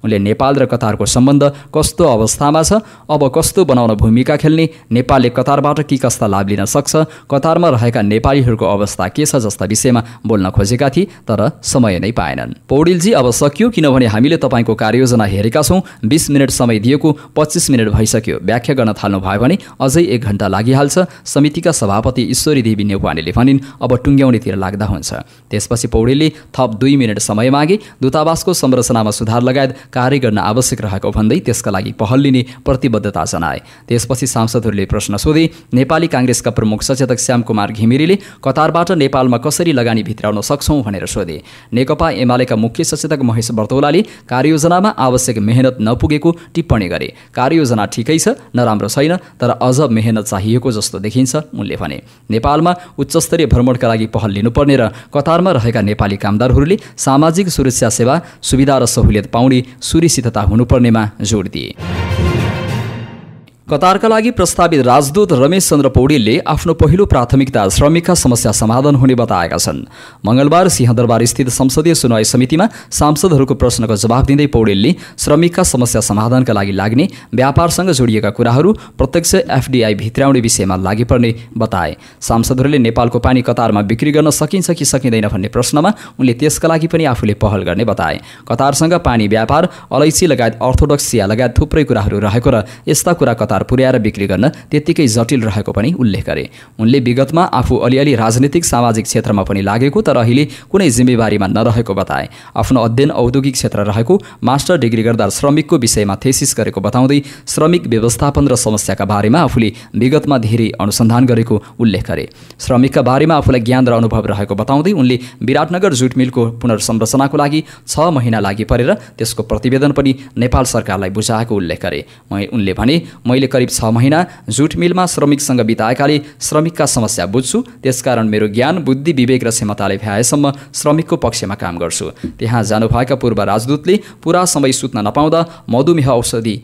उनले नेपाल र कतारको सम्बन्ध कस्तो अवस्थामा छ अब कस्तो बनाउन भूमिका खेल्ने नेपालले कतारबाट के कस्ता लाभ लिन सक्छ कतारमा रहेका नेपालीहरूको अवस्था के छ जस्ता विषयमा बोल्न खोजेका थिए तर समय नै पाएनन् पौडेलजी अब सकियो किनभने हामीले तपाईँको कार्ययोजना हेरेका छौँ बिस मिनट समय दिएको पच्चिस मिनट भइसक्यो व्याख्या गर्न थाल्नु भयो भने अझै एक घन्टा लागिहाल्छ समितिका सभापति ईश्वरी देवी नेवानीले भनिन् अब टुङ्ग्याउनेतिर लाग्दा हुन्छ त्यसपछि पौडेलले थप दुई मिनट समय मागे दूतावासको संरचनामा सुधार लगायत कार्य गर्न आवश्यक रहेको भन्दै त्यसका लागि पहल लिने प्रतिबद्धता जनाए त्यसपछि सांसदहरूले प्रश्न सोधे नेपाली काङ्ग्रेसका प्रमुख सचेतक श्याम कुमार घिमिरेले कतारबाट नेपालमा कसरी लगानी भित्राउन सक्छौँ भनेर सोधे नेकपा एमालेका मुख्य सचेतक महेश बर्तौलाले कार्ययोजनामा आवश्यक आवश्यक मेहनत नपुगेको टिप्पणी गरे कार्ययोजना ठिकै छ नराम्रो छैन तर अझ मेहनत चाहिएको जस्तो देखिन्छ उनले भने नेपालमा उच्चस्तरीय भ्रमणका लागि पहल लिनुपर्ने र कतारमा रहेका नेपाली कामदारहरूले सामाजिक सुरक्षा सेवा सुविधा र सहुलियत पाउने सुनिश्चितता हुनुपर्नेमा जोड दिए कतारका लागि प्रस्तावित राजदूत रमेश चन्द्र पौडेलले आफ्नो पहिलो प्राथमिकता श्रमिकका समस्या समाधान हुने बताएका छन् मंगलबार सिंहदरबार स्थित संसदीय सुनवाई समितिमा सांसदहरूको प्रश्नको जवाब दिँदै पौडेलले श्रमिकका समस्या समाधानका लागि लाग्ने व्यापारसँग जोडिएका कुराहरू प्रत्यक्ष एफडीआई भित्राउने विषयमा लागिपर्ने बताए सांसदहरूले नेपालको पानी कतारमा बिक्री गर्न सकिन्छ कि सकिँदैन भन्ने प्रश्नमा उनले त्यसका लागि पनि आफूले पहल गर्ने बताए कतारसँग पानी व्यापार अलैँची लगायत अर्थोडक्सिया लगायत थुप्रै कुराहरू रहेको र यस्ता कुरा कतार बजार पुर्याएर बिक्री गर्न त्यत्तिकै जटिल रहेको पनि उल्लेख गरे उनले विगतमा आफू अलिअलि राजनीतिक सामाजिक क्षेत्रमा पनि लागेको तर अहिले कुनै जिम्मेवारीमा नरहेको बताए आफ्नो अध्ययन औद्योगिक क्षेत्र रहेको मास्टर डिग्री गर्दा श्रमिकको विषयमा थेसिस गरेको बताउँदै श्रमिक व्यवस्थापन र समस्याका बारेमा आफूले विगतमा धेरै अनुसन्धान गरेको उल्लेख गरे श्रमिकका बारेमा आफूलाई ज्ञान र अनुभव रहेको बताउँदै उनले विराटनगर जुट मिलको पुनर्संरचनाको लागि छ महिना लागि परेर त्यसको प्रतिवेदन पनि नेपाल सरकारलाई बुझाएको उल्लेख गरे उनले भने मैले मैले करिब छ महिना जुट मिलमा श्रमिकसँग बिताएकाले श्रमिकका समस्या बुझ्छु त्यसकारण मेरो ज्ञान बुद्धि विवेक र क्षमताले भ्याएसम्म श्रमिकको पक्षमा काम गर्छु त्यहाँ जानुभएका पूर्व राजदूतले पुरा समय सुत्न नपाउँदा मधुमेह औषधि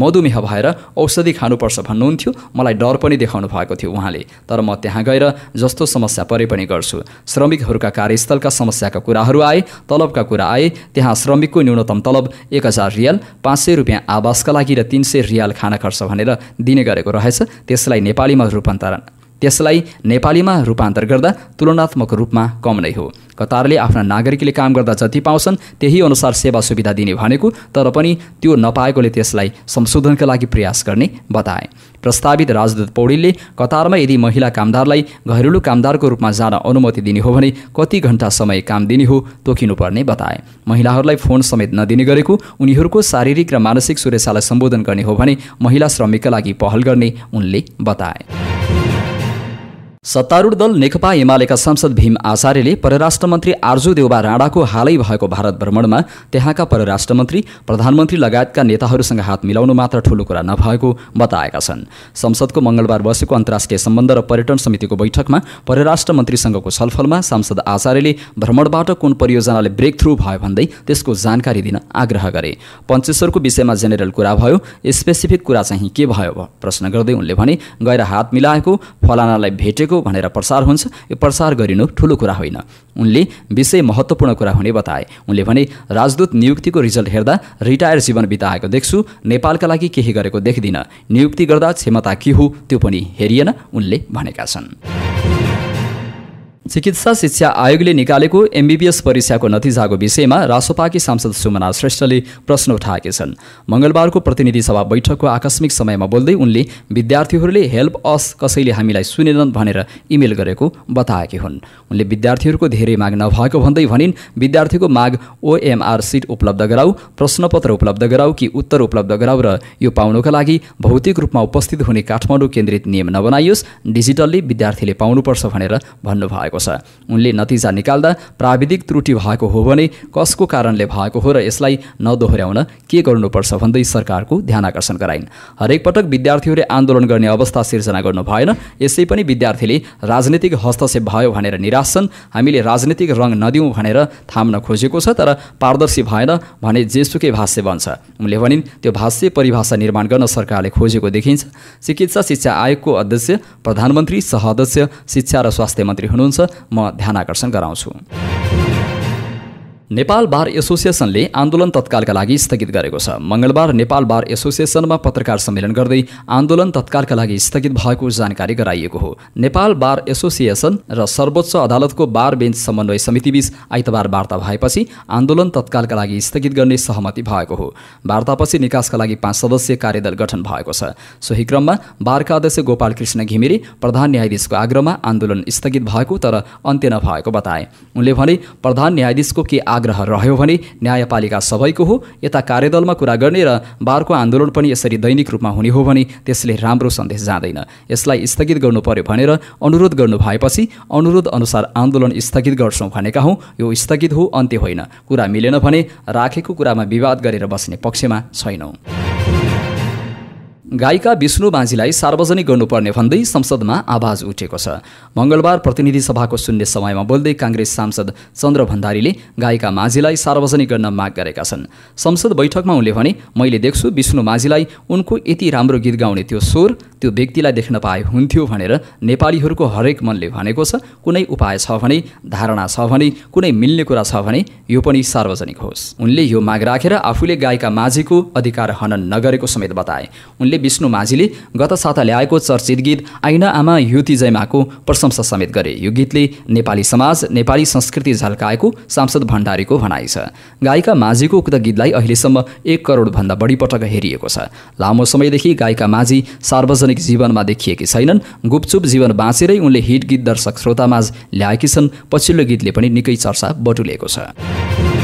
मधुमेह भएर औषधि खानुपर्छ भन्नुहुन्थ्यो मलाई डर पनि देखाउनु भएको थियो उहाँले तर म त्यहाँ गएर जस्तो समस्या परे पनि गर्छु श्रमिकहरूका कार्यस्थलका समस्याका कुराहरू आए तलबका कुरा आए त्यहाँ श्रमिकको न्यूनतम तलब एक हजार रियाल पाँच सय रुपियाँ आवासका लागि र तिन सय रियाल खाना खर्च भनेर दिने गरेको रहेछ त्यसलाई नेपालीमा रूपान्तरण त्यसलाई नेपालीमा रूपान्तर गर्दा तुलनात्मक रूपमा कम नै हो कतारले आफ्ना नागरिकले काम गर्दा जति पाउँछन् त्यही अनुसार सेवा सुविधा दिने भनेको तर पनि त्यो नपाएकोले त्यसलाई संशोधनका लागि प्रयास गर्ने बताए प्रस्तावित राजदूत पौडेलले कतारमा यदि महिला कामदारलाई घरेलु कामदारको रूपमा जान अनुमति दिने हो भने कति घन्टा समय काम दिने हो तोकिनुपर्ने बताए महिलाहरूलाई फोन समेत नदिने गरेको उनीहरूको शारीरिक र मानसिक सुरक्षालाई सम्बोधन गर्ने हो भने महिला श्रमिकका लागि पहल गर्ने उनले बताए सत्तारूढ दल नेकपा एमालेका सांसद भीम आचार्यले परराष्ट्र मन्त्री आर्जु देउबा राणाको हालै भएको भारत भ्रमणमा त्यहाँका परराष्ट्र मन्त्री प्रधानमन्त्री लगायतका नेताहरूसँग हात मिलाउनु मात्र ठूलो कुरा नभएको बताएका छन् संसदको मंगलबार बसेको अन्तर्राष्ट्रिय सम्बन्ध र पर्यटन समितिको बैठकमा परराष्ट्र मन्त्रीसँगको छलफलमा सांसद आचार्यले भ्रमणबाट कुन परियोजनाले ब्रेक थ्रु भयो भन्दै त्यसको जानकारी दिन आग्रह गरे पञ्चेश्वरको विषयमा जेनेरल कुरा भयो स्पेसिफिक कुरा चाहिँ के भयो प्रश्न गर्दै उनले भने गएर हात मिलाएको फलानालाई भेटेको गरेको भनेर प्रसार हुन्छ यो प्रसार गरिनु ठुलो कुरा होइन उनले विषय महत्त्वपूर्ण कुरा हुने बताए उनले भने राजदूत नियुक्तिको रिजल्ट हेर्दा रिटायर जीवन बिताएको देख्छु नेपालका लागि केही गरेको देख्दिनँ नियुक्ति गर्दा क्षमता के हो त्यो पनि हेरिएन उनले भनेका छन् चिकित्सा शिक्षा आयोगले निकालेको एमबिबिएस परीक्षाको नतिजाको विषयमा रासोपाकी सांसद सुमना श्रेष्ठले प्रश्न उठाएकी छन् मङ्गलबारको प्रतिनिधि सभा बैठकको आकस्मिक समयमा बोल्दै उनले विद्यार्थीहरूले हेल्प अस कसैले हामीलाई सुनेनन् भनेर इमेल गरेको बताएकी हुन् उनले विद्यार्थीहरूको धेरै माग नभएको भन्दै भनिन् विद्यार्थीको माग ओएमआर सिट उपलब्ध गराऊ प्रश्नपत्र उपलब्ध गराऊ कि उत्तर उपलब्ध गराऊ र यो पाउनको लागि भौतिक रूपमा उपस्थित हुने काठमाडौँ केन्द्रित नियम नबनाइयोस् डिजिटल्ली विद्यार्थीले पाउनुपर्छ भनेर भन्नुभएको भएको छ उनले नतिजा निकाल्दा प्राविधिक त्रुटि भएको हो भने कसको कारणले भएको हो र यसलाई नदोहोऱ्याउन के गर्नुपर्छ भन्दै सरकारको ध्यान आकर्षण गराइन् हरेक पटक विद्यार्थीहरूले आन्दोलन गर्ने अवस्था सिर्जना गर्नु भएन यसै पनि विद्यार्थीले राजनीतिक हस्तक्षेप भयो भनेर निराश छन् हामीले राजनीतिक रङ नदिउँ भनेर थाम्न खोजेको छ तर पारदर्शी भएन भने जेसुकै भाष्य बन्छ उनले भनिन् त्यो भाष्य परिभाषा निर्माण गर्न सरकारले खोजेको देखिन्छ चिकित्सा शिक्षा आयोगको अध्यक्ष प्रधानमन्त्री सह शिक्षा र स्वास्थ्य मन्त्री हुनुहुन्छ म ध्यान आकर्षण गराउँछु नेपाल बार एसोसिएसनले आन्दोलन तत्कालका लागि स्थगित गरेको छ मङ्गलबार नेपाल बार एसोसिएसनमा पत्रकार सम्मेलन गर्दै आन्दोलन तत्कालका लागि स्थगित भएको जानकारी गराइएको हो नेपाल बार एसोसिएसन र सर्वोच्च अदालतको बार बेन्च समन्वय समितिबीच आइतबार वार्ता भएपछि आन्दोलन तत्कालका लागि स्थगित गर्ने सहमति भएको हो वार्तापछि निकासका लागि पाँच सदस्यीय कार्यदल गठन भएको छ सोही क्रममा बारका अध्यक्ष गोपाल कृष्ण घिमिरे प्रधान न्यायाधीशको आग्रहमा आन्दोलन स्थगित भएको तर अन्त्य नभएको बताए उनले भने प्रधान न्यायाधीशको के आग्रह रह्यो भने न्यायपालिका सबैको हो यता कार्यदलमा कुरा गर्ने र बारको आन्दोलन पनि यसरी दैनिक रूपमा हुने हो भने त्यसले राम्रो सन्देश जाँदैन यसलाई स्थगित गर्नु पर्यो भनेर अनुरोध गर्नु भएपछि अनुरोध अनुसार आन्दोलन स्थगित गर्छौँ भनेका हौँ यो स्थगित हो अन्त्य होइन कुरा मिलेन भने राखेको कुरामा विवाद गरेर बस्ने पक्षमा छैनौँ गायिका विष्णु माझीलाई सार्वजनिक गर्नुपर्ने भन्दै संसदमा आवाज उठेको छ मङ्गलबार प्रतिनिधि सभाको शून्य समयमा बोल्दै काङ्ग्रेस सांसद चन्द्र भण्डारीले गायिका माझीलाई सार्वजनिक गर्न माग गरेका छन् संसद बैठकमा उनले भने मैले देख्छु विष्णु माझीलाई उनको यति राम्रो गीत गाउने त्यो स्वर त्यो व्यक्तिलाई देख्न पाए हुन्थ्यो भनेर नेपालीहरूको हरेक मनले भनेको छ कुनै उपाय छ भने धारणा छ भने कुनै मिल्ने कुरा छ भने यो पनि सार्वजनिक होस् उनले यो माग राखेर आफूले गायिका माझीको अधिकार हनन नगरेको समेत बताए उनले विष्णु माझीले गत साता ल्याएको चर्चित गीत आइना आमा युति जयमाको प्रशंसा समेत गरे यो गीतले नेपाली समाज नेपाली संस्कृति झल्काएको सांसद भण्डारीको भनाइ छ गायिका माझीको उक्त गीतलाई अहिलेसम्म एक करोडभन्दा बढी पटक हेरिएको छ लामो समयदेखि गायिका माझी सार्वजनिक जीवनमा देखिएकी छैनन् गुपचुप जीवन बाँचेरै उनले हिट गीत दर्शक श्रोतामाझ ल्याएकी छन् पछिल्लो गीतले पनि निकै चर्चा बटुलेको छ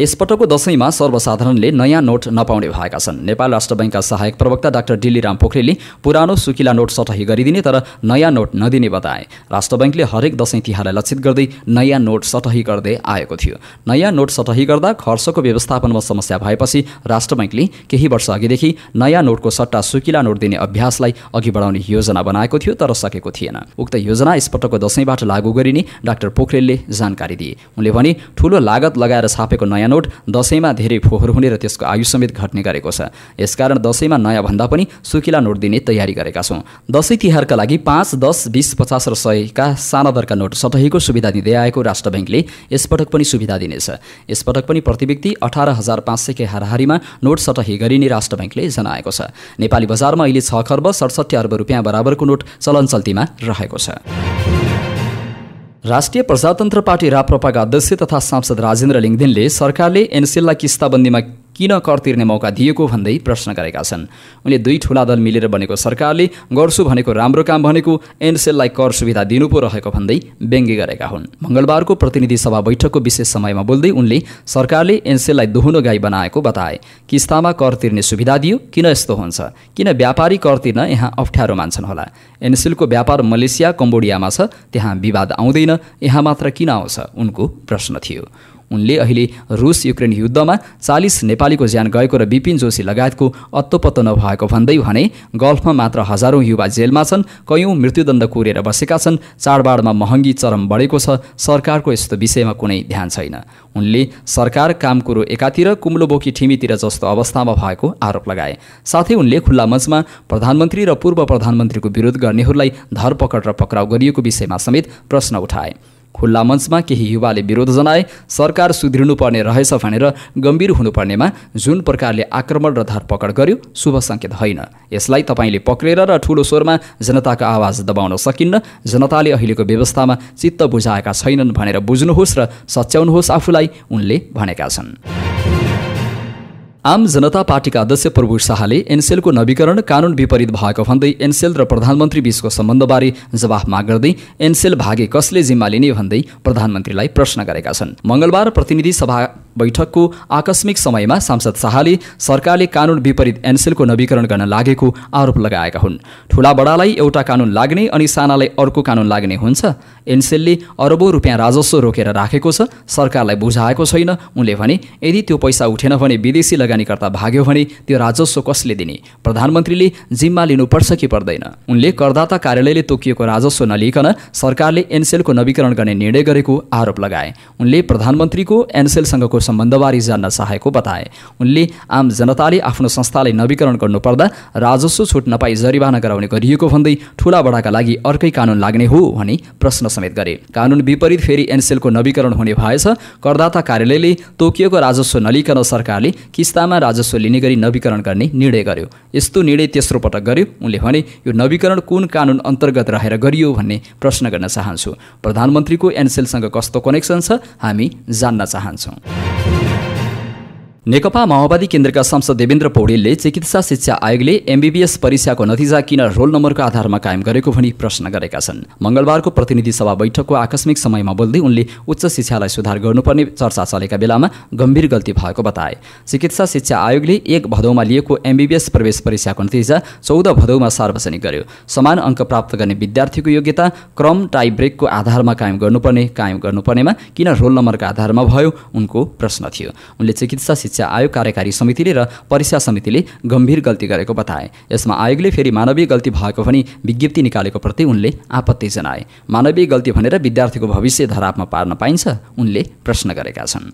यसपटकको दशैँमा सर्वसाधारणले नयाँ नोट नपाउने भएका छन् नेपाल राष्ट्र ब्याङ्कका सहायक प्रवक्ता डाक्टर डिल्लीराम पोखरेलले पुरानो सुकिला नोट सटही गरिदिने तर नयाँ नोट नदिने बताए राष्ट्र ब्याङ्कले हरेक दशैँ तिहारलाई लक्षित गर्दै नयाँ नोट सटही गर्दै आएको थियो नयाँ नोट सटही गर्दा खर्चको व्यवस्थापनमा समस्या भएपछि राष्ट्र ब्याङ्कले केही वर्ष अघिदेखि नयाँ नोटको सट्टा सुकिला नोट दिने अभ्यासलाई अघि बढाउने योजना बनाएको थियो तर सकेको थिएन उक्त योजना यसपटकको दशैँबाट लागू गरिने डाक्टर पोखरेलले जानकारी दिए उनले भने ठूलो लागत लगाएर छापेको नयाँ नयाँ नोट दसैँमा धेरै फोहोर हुने र त्यसको आयु समेत घट्ने गरेको छ यसकारण दसैँमा नयाँ भन्दा पनि सुकिला नोट दिने तयारी गरेका छौँ दसैँ तिहारका लागि पाँच दस बिस पचास र सयका साना दरका नोट सतहीको सुविधा दिँदै आएको राष्ट्र ब्याङ्कले यसपटक पनि सुविधा दिनेछ यसपटक पनि प्रति व्यक्ति अठार हजार पाँच सयकै हाराहारीमा नोट सतही गरिने राष्ट्र ब्याङ्कले जनाएको छ नेपाली बजारमा अहिले छ खर्ब सडसठी अर्ब रुपियाँ बराबरको नोट चलनचल्तीमा रहेको छ राष्ट्रिय प्रजातन्त्र पार्टी राप्रपाका अध्यक्ष तथा सांसद राजेन्द्र लिङदेनले सरकारले एनसेललाई किस्ताबन्दीमा किन कर तिर्ने मौका दिएको भन्दै प्रश्न गरेका छन् उनले दुई ठुला दल मिलेर बनेको सरकारले गर्छु भनेको राम्रो काम भनेको एनसेललाई कर सुविधा दिनु पो रहेको भन्दै व्यङ्ग्य गरेका हुन् मङ्गलबारको प्रतिनिधि सभा बैठकको विशेष समयमा बोल्दै उनले सरकारले एनसेललाई दुहुनो गाई बनाएको बताए किस्तामा कर तिर्ने सुविधा दियो किन यस्तो हुन्छ किन व्यापारी कर तिर्न यहाँ अप्ठ्यारो मान्छन् होला एनसेलको व्यापार मलेसिया कम्बोडियामा छ त्यहाँ विवाद आउँदैन यहाँ मात्र किन आउँछ उनको प्रश्न थियो उनले अहिले रुस युक्रेन युद्धमा चालिस नेपालीको ज्यान गएको र विपिन जोशी लगायतको अत्तोपत्तो नभएको भन्दै भने गल्फमा मात्र हजारौँ युवा जेलमा छन् कैयौँ मृत्युदण्ड कुरेर बसेका छन् चाडबाडमा महँगी चरम बढेको छ सरकारको यस्तो विषयमा कुनै ध्यान छैन उनले सरकार काम कुरो एकातिर कुम्लोबोकी ठिमीतिर जस्तो अवस्थामा भएको आरोप लगाए साथै उनले खुल्ला मञ्चमा प्रधानमन्त्री र पूर्व प्रधानमन्त्रीको विरोध गर्नेहरूलाई धरपकड र पक्राउ गरिएको विषयमा समेत प्रश्न उठाए खुल्ला मञ्चमा केही युवाले विरोध जनाए सरकार सुध्रिनुपर्ने रहेछ भनेर गम्भीर हुनुपर्नेमा जुन प्रकारले आक्रमण र धरपकड गर्यो शुभ सङ्केत होइन यसलाई तपाईँले पक्रेर र ठुलो स्वरमा जनताको आवाज दबाउन सकिन्न जनताले अहिलेको व्यवस्थामा चित्त बुझाएका छैनन् भनेर बुझ्नुहोस् र सच्याउनुहोस् आफूलाई उनले भनेका छन् आम जनता पार्टीका अध्यक्ष प्रभु शाहले एनसेलको नवीकरण कानुन विपरीत भएको भन्दै एनसेल र प्रधानमन्त्री बीचको सम्बन्धबारे जवाफ माग गर्दै एनसेल भागे कसले जिम्मा लिने भन्दै प्रधानमन्त्रीलाई प्रश्न गरेका छन् मङ्गलबार प्रतिनिधि सभा बैठकको आकस्मिक समयमा सांसद शाहले सरकारले कानुन विपरीत एनसेलको नवीकरण गर्न लागेको आरोप लगाएका हुन् ठुला बडालाई एउटा कानुन लाग्ने अनि सानालाई अर्को कानुन लाग्ने हुन्छ एनसेलले अरबौँ रुपियाँ राजस्व रोकेर राखेको छ सरकारलाई बुझाएको छैन उनले भने यदि त्यो पैसा उठेन भने विदेशी लगानीकर्ता भाग्यो भने त्यो राजस्व कसले दिने प्रधानमन्त्रीले जिम्मा लिनुपर्छ कि पर्दैन उनले करदाता कार्यालयले तोकिएको राजस्व नलिकन सरकारले एनसेलको नवीकरण गर्ने निर्णय गरेको आरोप लगाए उनले प्रधानमन्त्रीको एनसेलसँगको सम्बन्धबारे जान्न चाहेको बताए उनले आम जनताले आफ्नो संस्थालाई नवीकरण गर्नुपर्दा राजस्व छुट नपाई जरिवाना गराउने गरिएको भन्दै ठुला बडाका लागि अर्कै कानून लाग्ने हो भनी प्रश्न समेत गरे कानून विपरीत फेरि एनसेलको नवीकरण हुने भएछ करदाता कार्यालयले तोकिएको राजस्व नलिकन सरकारले किस्ता कुरामा राजस्व लिने गरी नवीकरण गर्ने निर्णय गर्यो यस्तो निर्णय तेस्रो पटक गर्यो उनले भने यो नवीकरण कुन कानुन अन्तर्गत रहेर गरियो भन्ने प्रश्न गर्न चाहन्छु प्रधानमन्त्रीको एनसेलसँग कस्तो कनेक्सन छ हामी जान्न चाहन्छौँ नेकपा माओवादी केन्द्रका सांसद देवेन्द्र पौडेलले चिकित्सा शिक्षा आयोगले एमबीबीएस परीक्षाको नतिजा किन रोल नम्बरको आधारमा कायम गरेको भनी प्रश्न गरेका छन् मङ्गलबारको प्रतिनिधि सभा बैठकको आकस्मिक समयमा बोल्दै उनले उच्च शिक्षालाई सुधार गर्नुपर्ने चर्चा चलेका बेलामा गम्भीर गल्ती भएको बताए चिकित्सा शिक्षा आयोगले एक भदौमा लिएको एमबीबीएस प्रवेश परीक्षाको नतिजा चौध भदौमा सार्वजनिक गर्यो समान अङ्क प्राप्त गर्ने विद्यार्थीको योग्यता क्रम ब्रेकको आधारमा कायम गर्नुपर्ने कायम गर्नुपर्नेमा किन रोल नम्बरको आधारमा भयो उनको प्रश्न थियो उनले चिकित्सा शिक्षा आयोग कार्यकारी समितिले र परीक्षा समितिले गम्भीर गल्ती गरेको बताए यसमा आयोगले फेरि मानवीय गल्ती भएको भनी विज्ञप्ति निकालेको प्रति उनले आपत्ति जनाए मानवीय गल्ती भनेर विद्यार्थीको भविष्य धरापमा पार्न पाइन्छ उनले प्रश्न गरेका छन्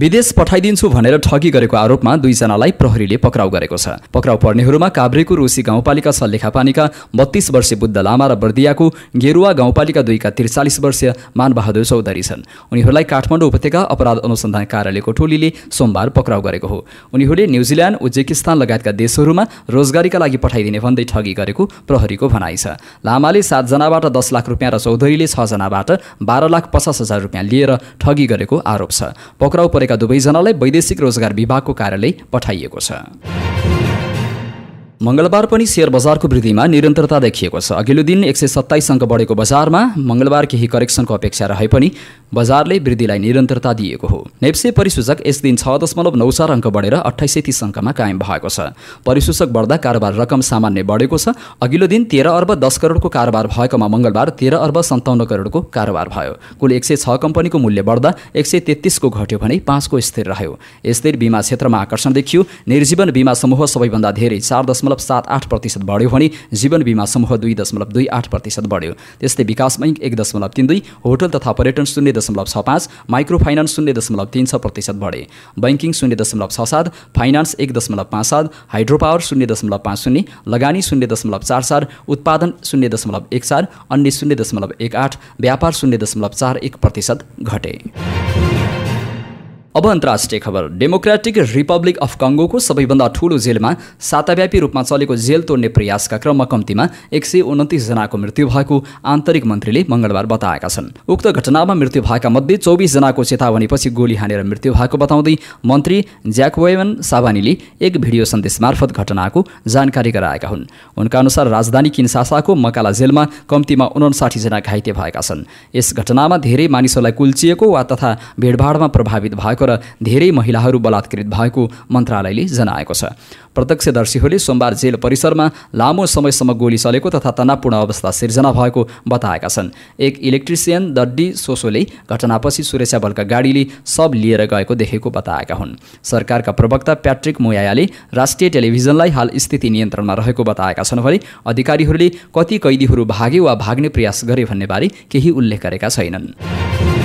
विदेश पठाइदिन्छु भनेर ठगी गरेको आरोपमा दुईजनालाई प्रहरीले पक्राउ गरेको छ पक्राउ पर्नेहरूमा काभ्रेको रोसी गाउँपालिका सल्लेखापानीका बत्तीस वर्षीय बुद्ध लामा र बर्दियाको गेरुवा गाउँपालिका दुईका त्रिचालिस वर्षीय मानबहादुर चौधरी छन् उनीहरूलाई काठमाडौँ उपत्यका अपराध अनुसन्धान कार्यालयको टोलीले सोमबार पक्राउ गरेको हो उनीहरूले न्युजिल्यान्ड उज्बेकिस्तान लगायतका देशहरूमा रोजगारीका लागि पठाइदिने भन्दै ठगी गरेको प्रहरीको भनाइ छ लामाले सातजनाबाट दस लाख रुपियाँ र चौधरीले छजनाबाट बाह्र लाख पचास हजार रुपियाँ लिएर ठगी गरेको आरोप छ पक्राउ परेका दुवैजनालाई वैदेशिक रोजगार विभागको कार्यालय पठाइएको छ मङ्गलबार पनि सेयर बजारको वृद्धिमा निरन्तरता देखिएको छ अघिल्लो दिन एक सय सत्ताइस अङ्क बढेको बजारमा मङ्गलबार केही करेक्सनको अपेक्षा रहे पनि बजारले वृद्धिलाई निरन्तरता दिएको हो नेप्से परिसूचक यस दिन छ दशमलव नौ चार अङ्क बढेर अठाइस सय तिस अङ्कमा कायम भएको छ परिसूचक बढ्दा कारोबार रकम सामान्य बढेको छ अघिल्लो दिन तेह्र अर्ब दस करोडको कारोबार भएकोमा मङ्गलबार तेह्र अर्ब सन्ताउन्न करोडको कारोबार भयो कुल एक सय छ कम्पनीको मूल्य बढ्दा एक सय तेत्तिसको घट्यो भने पाँचको स्थिर रह्यो यस्तै बिमा क्षेत्रमा आकर्षण देखियो निर्जीवन बिमा समूह सबैभन्दा धेरै चार दशमलव सात आठ प्रतिशत बढ्यो भने जीवन बिमा समूह दुई दशमलव दुई आठ प्रतिशत बढ्यो त्यस्तै विकास बैङ्क एक दशमलव तिन दुई होटल तथा पर्यटन शून्य दशमलव छ पाँच माइक्रो फाइनान्स शून्य दशमलव तिन छ प्रतिशत बढे ब्याङ्किङ शून्य दशमलव छ सात फाइनान्स एक दशमलव पाँच सात हाइड्रो पावर शून्य दशमलव पाँच शून्य लगानी शून्य दशमलव चार चार उत्पादन शून्य दशमलव एक चार अन्य शून्य दशमलव एक आठ व्यापार शून्य दशमलव चार एक प्रतिशत घटे अब अन्तर्राष्ट्रिय खबर डेमोक्रेटिक रिपब्लिक अफ कङ्गोको सबैभन्दा ठूलो जेलमा साताव्यापी रूपमा चलेको जेल तोड्ने प्रयासका क्रममा कम्तीमा एक सय उन्तिसजनाको मृत्यु भएको आन्तरिक मन्त्रीले मङ्गलबार बताएका छन् उक्त घटनामा मृत्यु भएका मध्ये चौबिसजनाको चेतावनीपछि गोली हानेर मृत्यु भएको बताउँदै मन्त्री ज्याकवेवन सावानीले एक भिडियो सन्देश मार्फत घटनाको जानकारी गराएका हुन् उनका अनुसार राजधानी किनसासाको मकाला जेलमा कम्तीमा उनासाठीजना घाइते भएका छन् यस घटनामा धेरै मानिसहरूलाई कुल्चिएको वा तथा भिडभाडमा प्रभावित भएको भएको र धेरै महिलाहरू बलात्कृत भएको मन्त्रालयले जनाएको छ प्रत्यक्षदर्शीहरूले सोमबार जेल परिसरमा लामो समयसम्म गोली चलेको तथा तनावपूर्ण अवस्था सिर्जना भएको बताएका छन् एक इलेक्ट्रिसियन दड्डी सोसोले घटनापछि सुरक्षा बलका गाडीले सब लिएर गएको देखेको बताएका हुन् सरकारका प्रवक्ता प्याट्रिक मोयायाले राष्ट्रिय टेलिभिजनलाई हाल स्थिति नियन्त्रणमा रहेको बताएका छन् भने अधिकारीहरूले कति कैदीहरू भागे वा भाग्ने प्रयास गरे भन्नेबारे केही उल्लेख गरेका छैनन्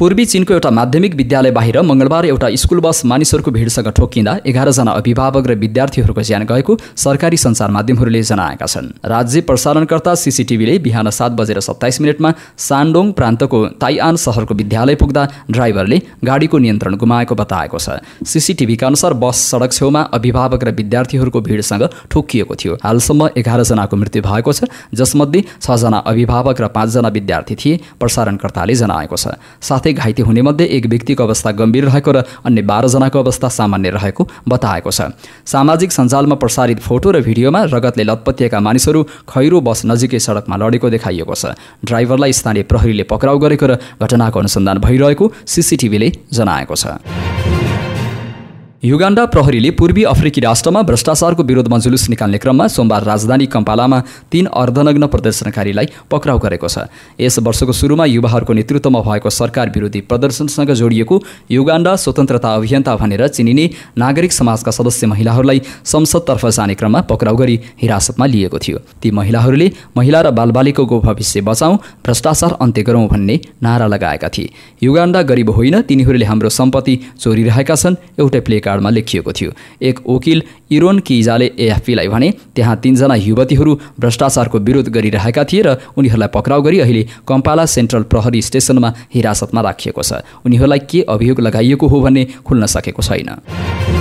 पूर्वी चीनको एउटा माध्यमिक विद्यालय बाहिर मङ्गलबार एउटा स्कुल बस मानिसहरूको भिडसँग ठोकिँदा एघारजना अभिभावक र विद्यार्थीहरूको ज्यान गएको सरकारी सञ्चार माध्यमहरूले जनाएका छन् राज्य प्रसारणकर्ता सिसिटिभीले बिहान सात बजेर सत्ताइस मिनटमा सान्डोङ प्रान्तको ताइआन सहरको विद्यालय पुग्दा ड्राइभरले गाडीको नियन्त्रण गुमाएको बताएको छ सिसिटिभीका अनुसार बस सडक छेउमा अभिभावक र विद्यार्थीहरूको भिडसँग ठोकिएको थियो हालसम्म एघारजनाको मृत्यु भएको छ जसमध्ये छजना अभिभावक र पाँचजना विद्यार्थी थिए प्रसारणकर्ताले जनाएको छ साथै सातै घाइते हुनेमध्ये एक व्यक्तिको अवस्था गम्भीर रहेको र अन्य बाह्रजनाको अवस्था सामान्य रहेको बताएको छ सामाजिक सञ्जालमा प्रसारित फोटो र भिडियोमा रगतले लतपतिएका मानिसहरू खैरो बस नजिकै सडकमा लडेको देखाइएको छ ड्राइभरलाई स्थानीय प्रहरीले पक्राउ गरेको र घटनाको अनुसन्धान भइरहेको सिसिटिभीले जनाएको छ युगाण्डा प्रहरीले पूर्वी अफ्रिकी राष्ट्रमा भ्रष्टाचारको विरोधमा जुलुस निकाल्ने क्रममा सोमबार राजधानी कम्पालामा तीन अर्धनग्न प्रदर्शनकारीलाई पक्राउ गरेको छ यस वर्षको सुरुमा युवाहरूको नेतृत्वमा भएको सरकार विरोधी प्रदर्शनसँग जोडिएको युगाण्डा स्वतन्त्रता अभियन्ता भनेर चिनिने नागरिक समाजका सदस्य महिलाहरूलाई संसदतर्फ जाने क्रममा पक्राउ गरी हिरासतमा लिएको थियो ती महिलाहरूले महिला र बालबालिकाको भविष्य बचाउँ भ्रष्टाचार अन्त्य गरौँ भन्ने नारा लगाएका थिए युगाण्डा गरिब होइन तिनीहरूले हाम्रो सम्पत्ति चोरिरहेका छन् एउटै प्लेका कार्डमा लेखिएको थियो एक वकिल इरोन किजाले एएफपीलाई भने त्यहाँ तिनजना युवतीहरू भ्रष्टाचारको विरोध गरिरहेका थिए र उनीहरूलाई पक्राउ गरी अहिले कम्पाला सेन्ट्रल प्रहरी स्टेसनमा हिरासतमा राखिएको छ उनीहरूलाई के अभियोग लगाइएको हो भन्ने खुल्न सकेको छैन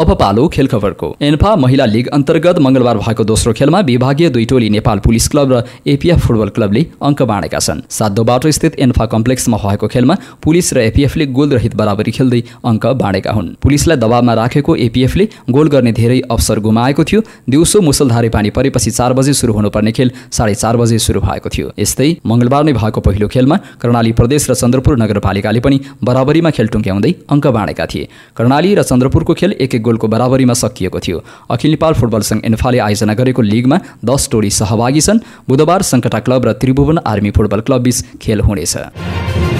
अब पालो खेल खबरको एन्फा महिला लिग अन्तर्गत मंगलबार भएको दोस्रो खेलमा विभागीय दुई टोली नेपाल पुलिस क्लब र एपिएफ फुटबल क्लबले अङ्क बाँडेका छन् सातो बाटो स्थित एन्फा कम्प्लेक्समा भएको खेलमा पुलिस र एपिएफले गोलरहित बराबरी खेल्दै अङ्क बाँडेका हुन् पुलिसलाई दबावमा राखेको एपिएफले गोल गर्ने धेरै अवसर गुमाएको थियो दिउँसो मुसलधारे पानी परेपछि चार बजे सुरु हुनुपर्ने खेल साढे चार बजे सुरु भएको थियो यस्तै मंगलबार नै भएको पहिलो खेलमा कर्णाली प्रदेश र चन्द्रपुर नगरपालिकाले पनि बराबरीमा खेल टुङ्क्याउँदै अङ्क बाँडेका थिए कर्णाली र चन्द्रपुरको खेल एक गोलको बराबरीमा सकिएको थियो अखिल नेपाल फुटबल सङ्घ एन्फाले आयोजना गरेको लिगमा दस टोली सहभागी छन् बुधबार सङ्कटा क्लब र त्रिभुवन आर्मी फुटबल क्लब बीच खेल हुनेछ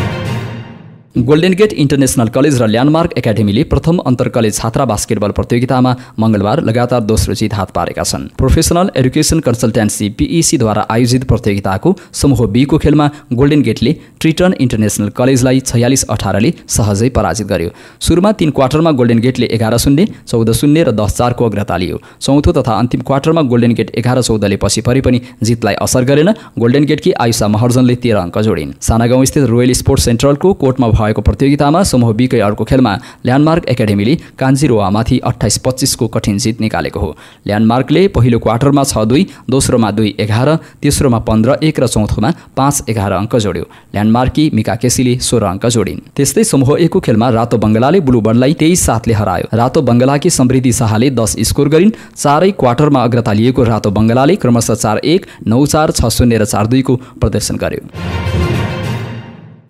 गोल्डेन गेट इन्टरनेसनल कलेज र ल्यान्डमार्क एकाडेमीले प्रथम अन्तर कलेज छात्रा बास्केटबल प्रतियोगितामा मङ्गलबार लगातार दोस्रो जित हात पारेका छन् प्रोफेसनल एडुकेसन कन्सल्टेन्सी पिइसीद्वारा आयोजित प्रतियोगिताको समूह बीको खेलमा गोल्डेन गेटले ट्रिटन इन्टरनेसनल कलेजलाई छयालिस अठारले सहजै पराजित गर्यो सुरुमा तीन क्वार्टरमा गोल्डेन गेटले एघार शून्य चौध शून्य र दस चारको अग्रता लियो चौथो तथा अन्तिम क्वार्टरमा गोल्डेन गेट एघार चौधले पछि परि पनि जितलाई असर गरेन गोल्डेन गेटकी आयुषा महर्जनले तेह्र अङ्क जोडिन् सानागाउँ स्थित रोयल स्पोर्ट्स सेन्ट्रलको कोर्टमा भएको प्रतियोगितामा समूह बीकै अर्को खेलमा ल्यान्डमार्क एकाडेमीले कान्जिरोवामाथि अठाइस पच्चिसको कठिन जित निकालेको हो ल्यान्डमार्कले पहिलो क्वार्टरमा छ दुई दोस्रोमा दुई एघार तेस्रोमा पन्ध्र एक र चौथोमा पाँच एघार अङ्क जोड्यो ल्यान्डमार्की मिका केसीले सोह्र अङ्क जोडिन् त्यस्तै समूह एकको खेलमा रातो बङ्गलाले ब्लुबर्नलाई तेइस सातले हरायो रातो बङ्गलाकी समृद्धि शाहले दस स्कोर गरिन् चारै क्वार्टरमा अग्रता लिएको रातो बङ्गलाले क्रमशः चार एक नौ चार छ शून्य र चार दुईको प्रदर्शन गर्यो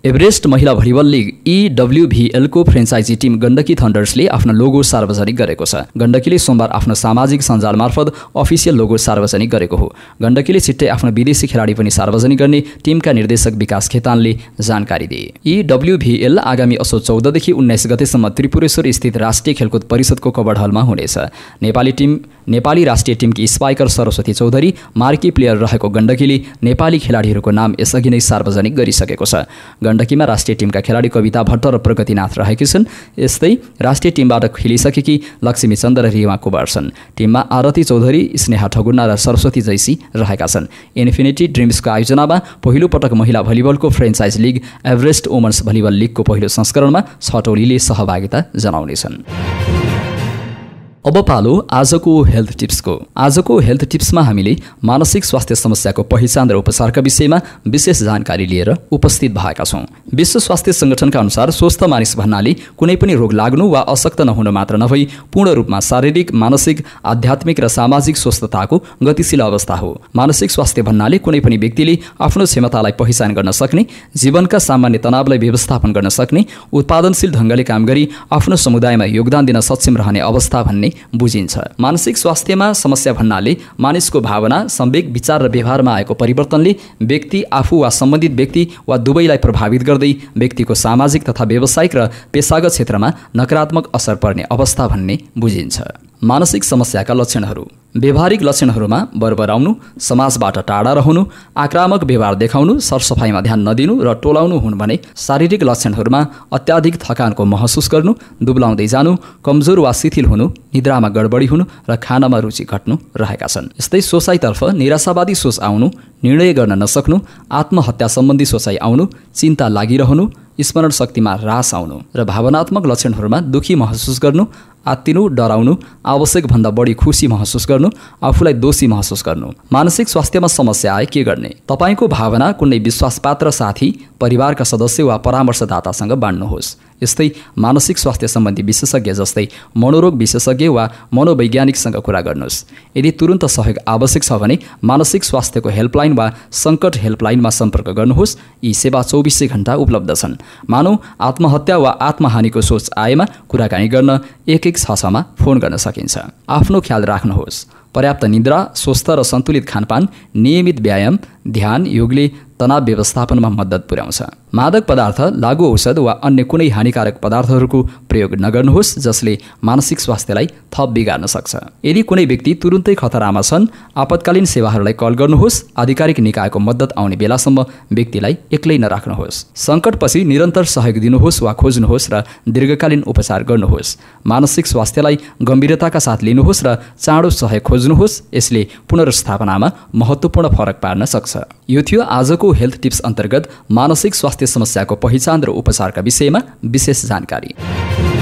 एभरेस्ट महिला भलिबल लिग इडब्ल्युभिएलको फ्रेन्चाइजी टिम गण्डकी थन्डर्सले आफ्नो लोगो सार्वजनिक गरेको छ गण्डकीले सोमबार आफ्नो सामाजिक सञ्जाल मार्फत अफिसियल लोगो सार्वजनिक गरेको हो गण्डकीले छिट्टै आफ्नो विदेशी खेलाडी पनि सार्वजनिक गर्ने टिमका निर्देशक विकास खेतानले जानकारी दिए इडब्ल्युभिएल आगामी असो चौधदेखि उन्नाइस गतेसम्म त्रिपुरेश्वर स्थित राष्ट्रिय खेलकुद परिषदको कबड हलमा हुनेछ नेपाली टिम नेपाली राष्ट्रिय टिमकी spiker Saraswati Chaudhary marquee player रहेको गण्डकीले नेपाली खेलाडीहरूको नाम यसअघि नै सार्वजनिक गरिसकेको छ गण्डकीमा राष्ट्रिय टिमका खेलाडी कविता भट्ट र प्रगतिनाथ रहेकी छन् यस्तै राष्ट्रिय टिमबाट खेलिसकेकी लक्ष्मीचन्द र रिमा कुमार छन् टिममा आरती चौधरी स्नेहा ठगुन्ना र सरस्वती जैसी रहेका छन् इन्फिनिटी ड्रिम्सको आयोजनामा पटक महिला भलिबलको franchise league Everest women's volleyball लिगको पहिलो संस्करणमा छटौलीले सहभागिता जनाउनेछन् अब पालो आजको हेल्थ टिप्सको आजको हेल्थ टिप्समा हामीले मानसिक स्वास्थ्य समस्याको पहिचान र उपचारका विषयमा विशेष जानकारी लिएर उपस्थित भएका छौँ विश्व स्वास्थ्य सङ्गठनका अनुसार स्वस्थ मानिस भन्नाले कुनै पनि रोग लाग्नु वा अशक्त नहुनु मात्र नभई पूर्ण रूपमा शारीरिक मानसिक आध्यात्मिक र सामाजिक स्वस्थताको गतिशील अवस्था हो मानसिक स्वास्थ्य भन्नाले कुनै पनि व्यक्तिले आफ्नो क्षमतालाई पहिचान गर्न सक्ने जीवनका सामान्य तनावलाई व्यवस्थापन गर्न सक्ने उत्पादनशील ढङ्गले काम गरी आफ्नो समुदायमा योगदान दिन सक्षम रहने अवस्था भन्ने बुझिन्छ मानसिक स्वास्थ्यमा समस्या भन्नाले मानिसको भावना सम्वेक विचार र व्यवहारमा आएको परिवर्तनले व्यक्ति आफू वा सम्बन्धित व्यक्ति वा दुवैलाई प्रभावित गर्दै व्यक्तिको सामाजिक तथा व्यावसायिक र पेसागत क्षेत्रमा नकारात्मक असर पर्ने अवस्था भन्ने बुझिन्छ मानसिक समस्याका लक्षणहरू व्यवहारिक लक्षणहरूमा बरबराउनु समाजबाट टाढा रहनु आक्रामक व्यवहार देखाउनु सरसफाइमा ध्यान नदिनु र टोलाउनु हुन् भने शारीरिक लक्षणहरूमा अत्याधिक थकानको महसुस गर्नु दुब्लाउँदै जानु कमजोर वा शिथिल हुनु निद्रामा गडबडी हुनु र खानामा रुचि घट्नु रहेका छन् यस्तै सोचाइतर्फ निराशावादी सोच आउनु निर्णय गर्न नसक्नु आत्महत्या सम्बन्धी सोचाइ आउनु चिन्ता लागिरहनु स्मरण शक्तिमा रास आउनु र भावनात्मक लक्षणहरूमा दुखी महसुस गर्नु आत्तिनु डराउनु आवश्यकभन्दा बढी खुसी महसुस गर्नु आफूलाई दोषी महसुस गर्नु मानसिक स्वास्थ्यमा समस्या आए के गर्ने तपाईँको भावना कुनै विश्वासपात्र साथी परिवारका सदस्य वा परामर्शदातासँग बाँड्नुहोस् यस्तै मानसिक स्वास्थ्य सम्बन्धी विशेषज्ञ जस्तै मनोरोग विशेषज्ञ वा मनोवैज्ञानिकसँग कुरा गर्नुहोस् यदि तुरन्त सहयोग आवश्यक छ भने मानसिक स्वास्थ्यको हेल्पलाइन वा सङ्कट हेल्पलाइनमा सम्पर्क गर्नुहोस् यी सेवा चौबिसै घन्टा उपलब्ध छन् मानव आत्महत्या वा आत्महानिको सोच आएमा कुराकानी गर्न एक एक छ छमा फोन गर्न सकिन्छ आफ्नो ख्याल राख्नुहोस् पर्याप्त निद्रा स्वस्थ र सन्तुलित खानपान नियमित व्यायाम ध्यान योगले तनाव व्यवस्थापनमा मद्दत पुर्याउँछ मादक पदार्थ लागु औषध वा अन्य कुनै हानिकारक पदार्थहरूको प्रयोग नगर्नुहोस् जसले मानसिक स्वास्थ्यलाई थप बिगार्न सक्छ यदि कुनै व्यक्ति तुरुन्तै खतरामा छन् आपतकालीन सेवाहरूलाई कल गर्नुहोस् आधिकारिक निकायको मद्दत आउने बेलासम्म व्यक्तिलाई एक्लै नराख्नुहोस् सङ्कटपछि निरन्तर सहयोग दिनुहोस् वा खोज्नुहोस् र दीर्घकालीन उपचार गर्नुहोस् मानसिक स्वास्थ्यलाई गम्भीरताका साथ लिनुहोस् र चाँडो सहयोग खोज्नुहोस् यसले पुनर्स्थापनामा महत्त्वपूर्ण फरक पार्न सक्छ छ यो थियो आजको हेल्थ टिप्स अन्तर्गत मानसिक स्वास्थ्य समस्याको पहिचान र उपचारका विषयमा विशेष जानकारी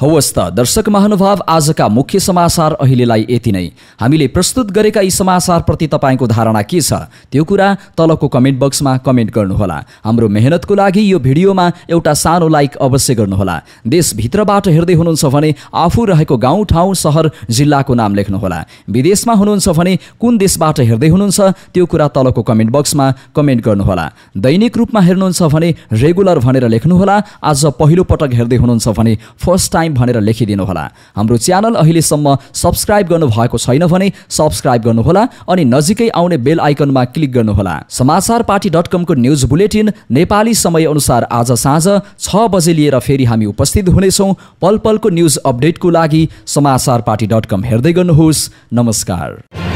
हवस् त दर्शक महानुभाव आजका मुख्य समाचार अहिलेलाई यति नै हामीले प्रस्तुत गरेका यी समाचारप्रति तपाईँको धारणा के छ त्यो कुरा तलको कमेन्ट बक्समा कमेन्ट गर्नुहोला हाम्रो मेहनतको लागि यो भिडियोमा एउटा सानो लाइक अवश्य गर्नुहोला देशभित्रबाट हेर्दै हुनुहुन्छ भने आफू रहेको गाउँ ठाउँ सहर जिल्लाको नाम लेख्नुहोला विदेशमा हुनुहुन्छ भने कुन देशबाट हेर्दै हुनुहुन्छ त्यो कुरा तलको कमेन्ट बक्समा कमेन्ट गर्नुहोला दैनिक रूपमा हेर्नुहुन्छ भने रेगुलर भनेर लेख्नुहोला आज पहिलो पटक हेर्दै हुनुहुन्छ भने फर्स्ट टाइम टाइम भनेर लेखिदिनुहोला हाम्रो च्यानल अहिलेसम्म सब्सक्राइब गर्नुभएको छैन भने सब्सक्राइब गर्नुहोला अनि नजिकै आउने बेल आइकनमा क्लिक गर्नुहोला समाचार पार्टी डट कमको न्युज बुलेटिन नेपाली समय अनुसार आज साँझ छ बजे लिएर फेरि हामी उपस्थित हुनेछौँ पल पलको न्युज अपडेटको लागि समाचार पार्टी हेर्दै गर्नुहोस् नमस्कार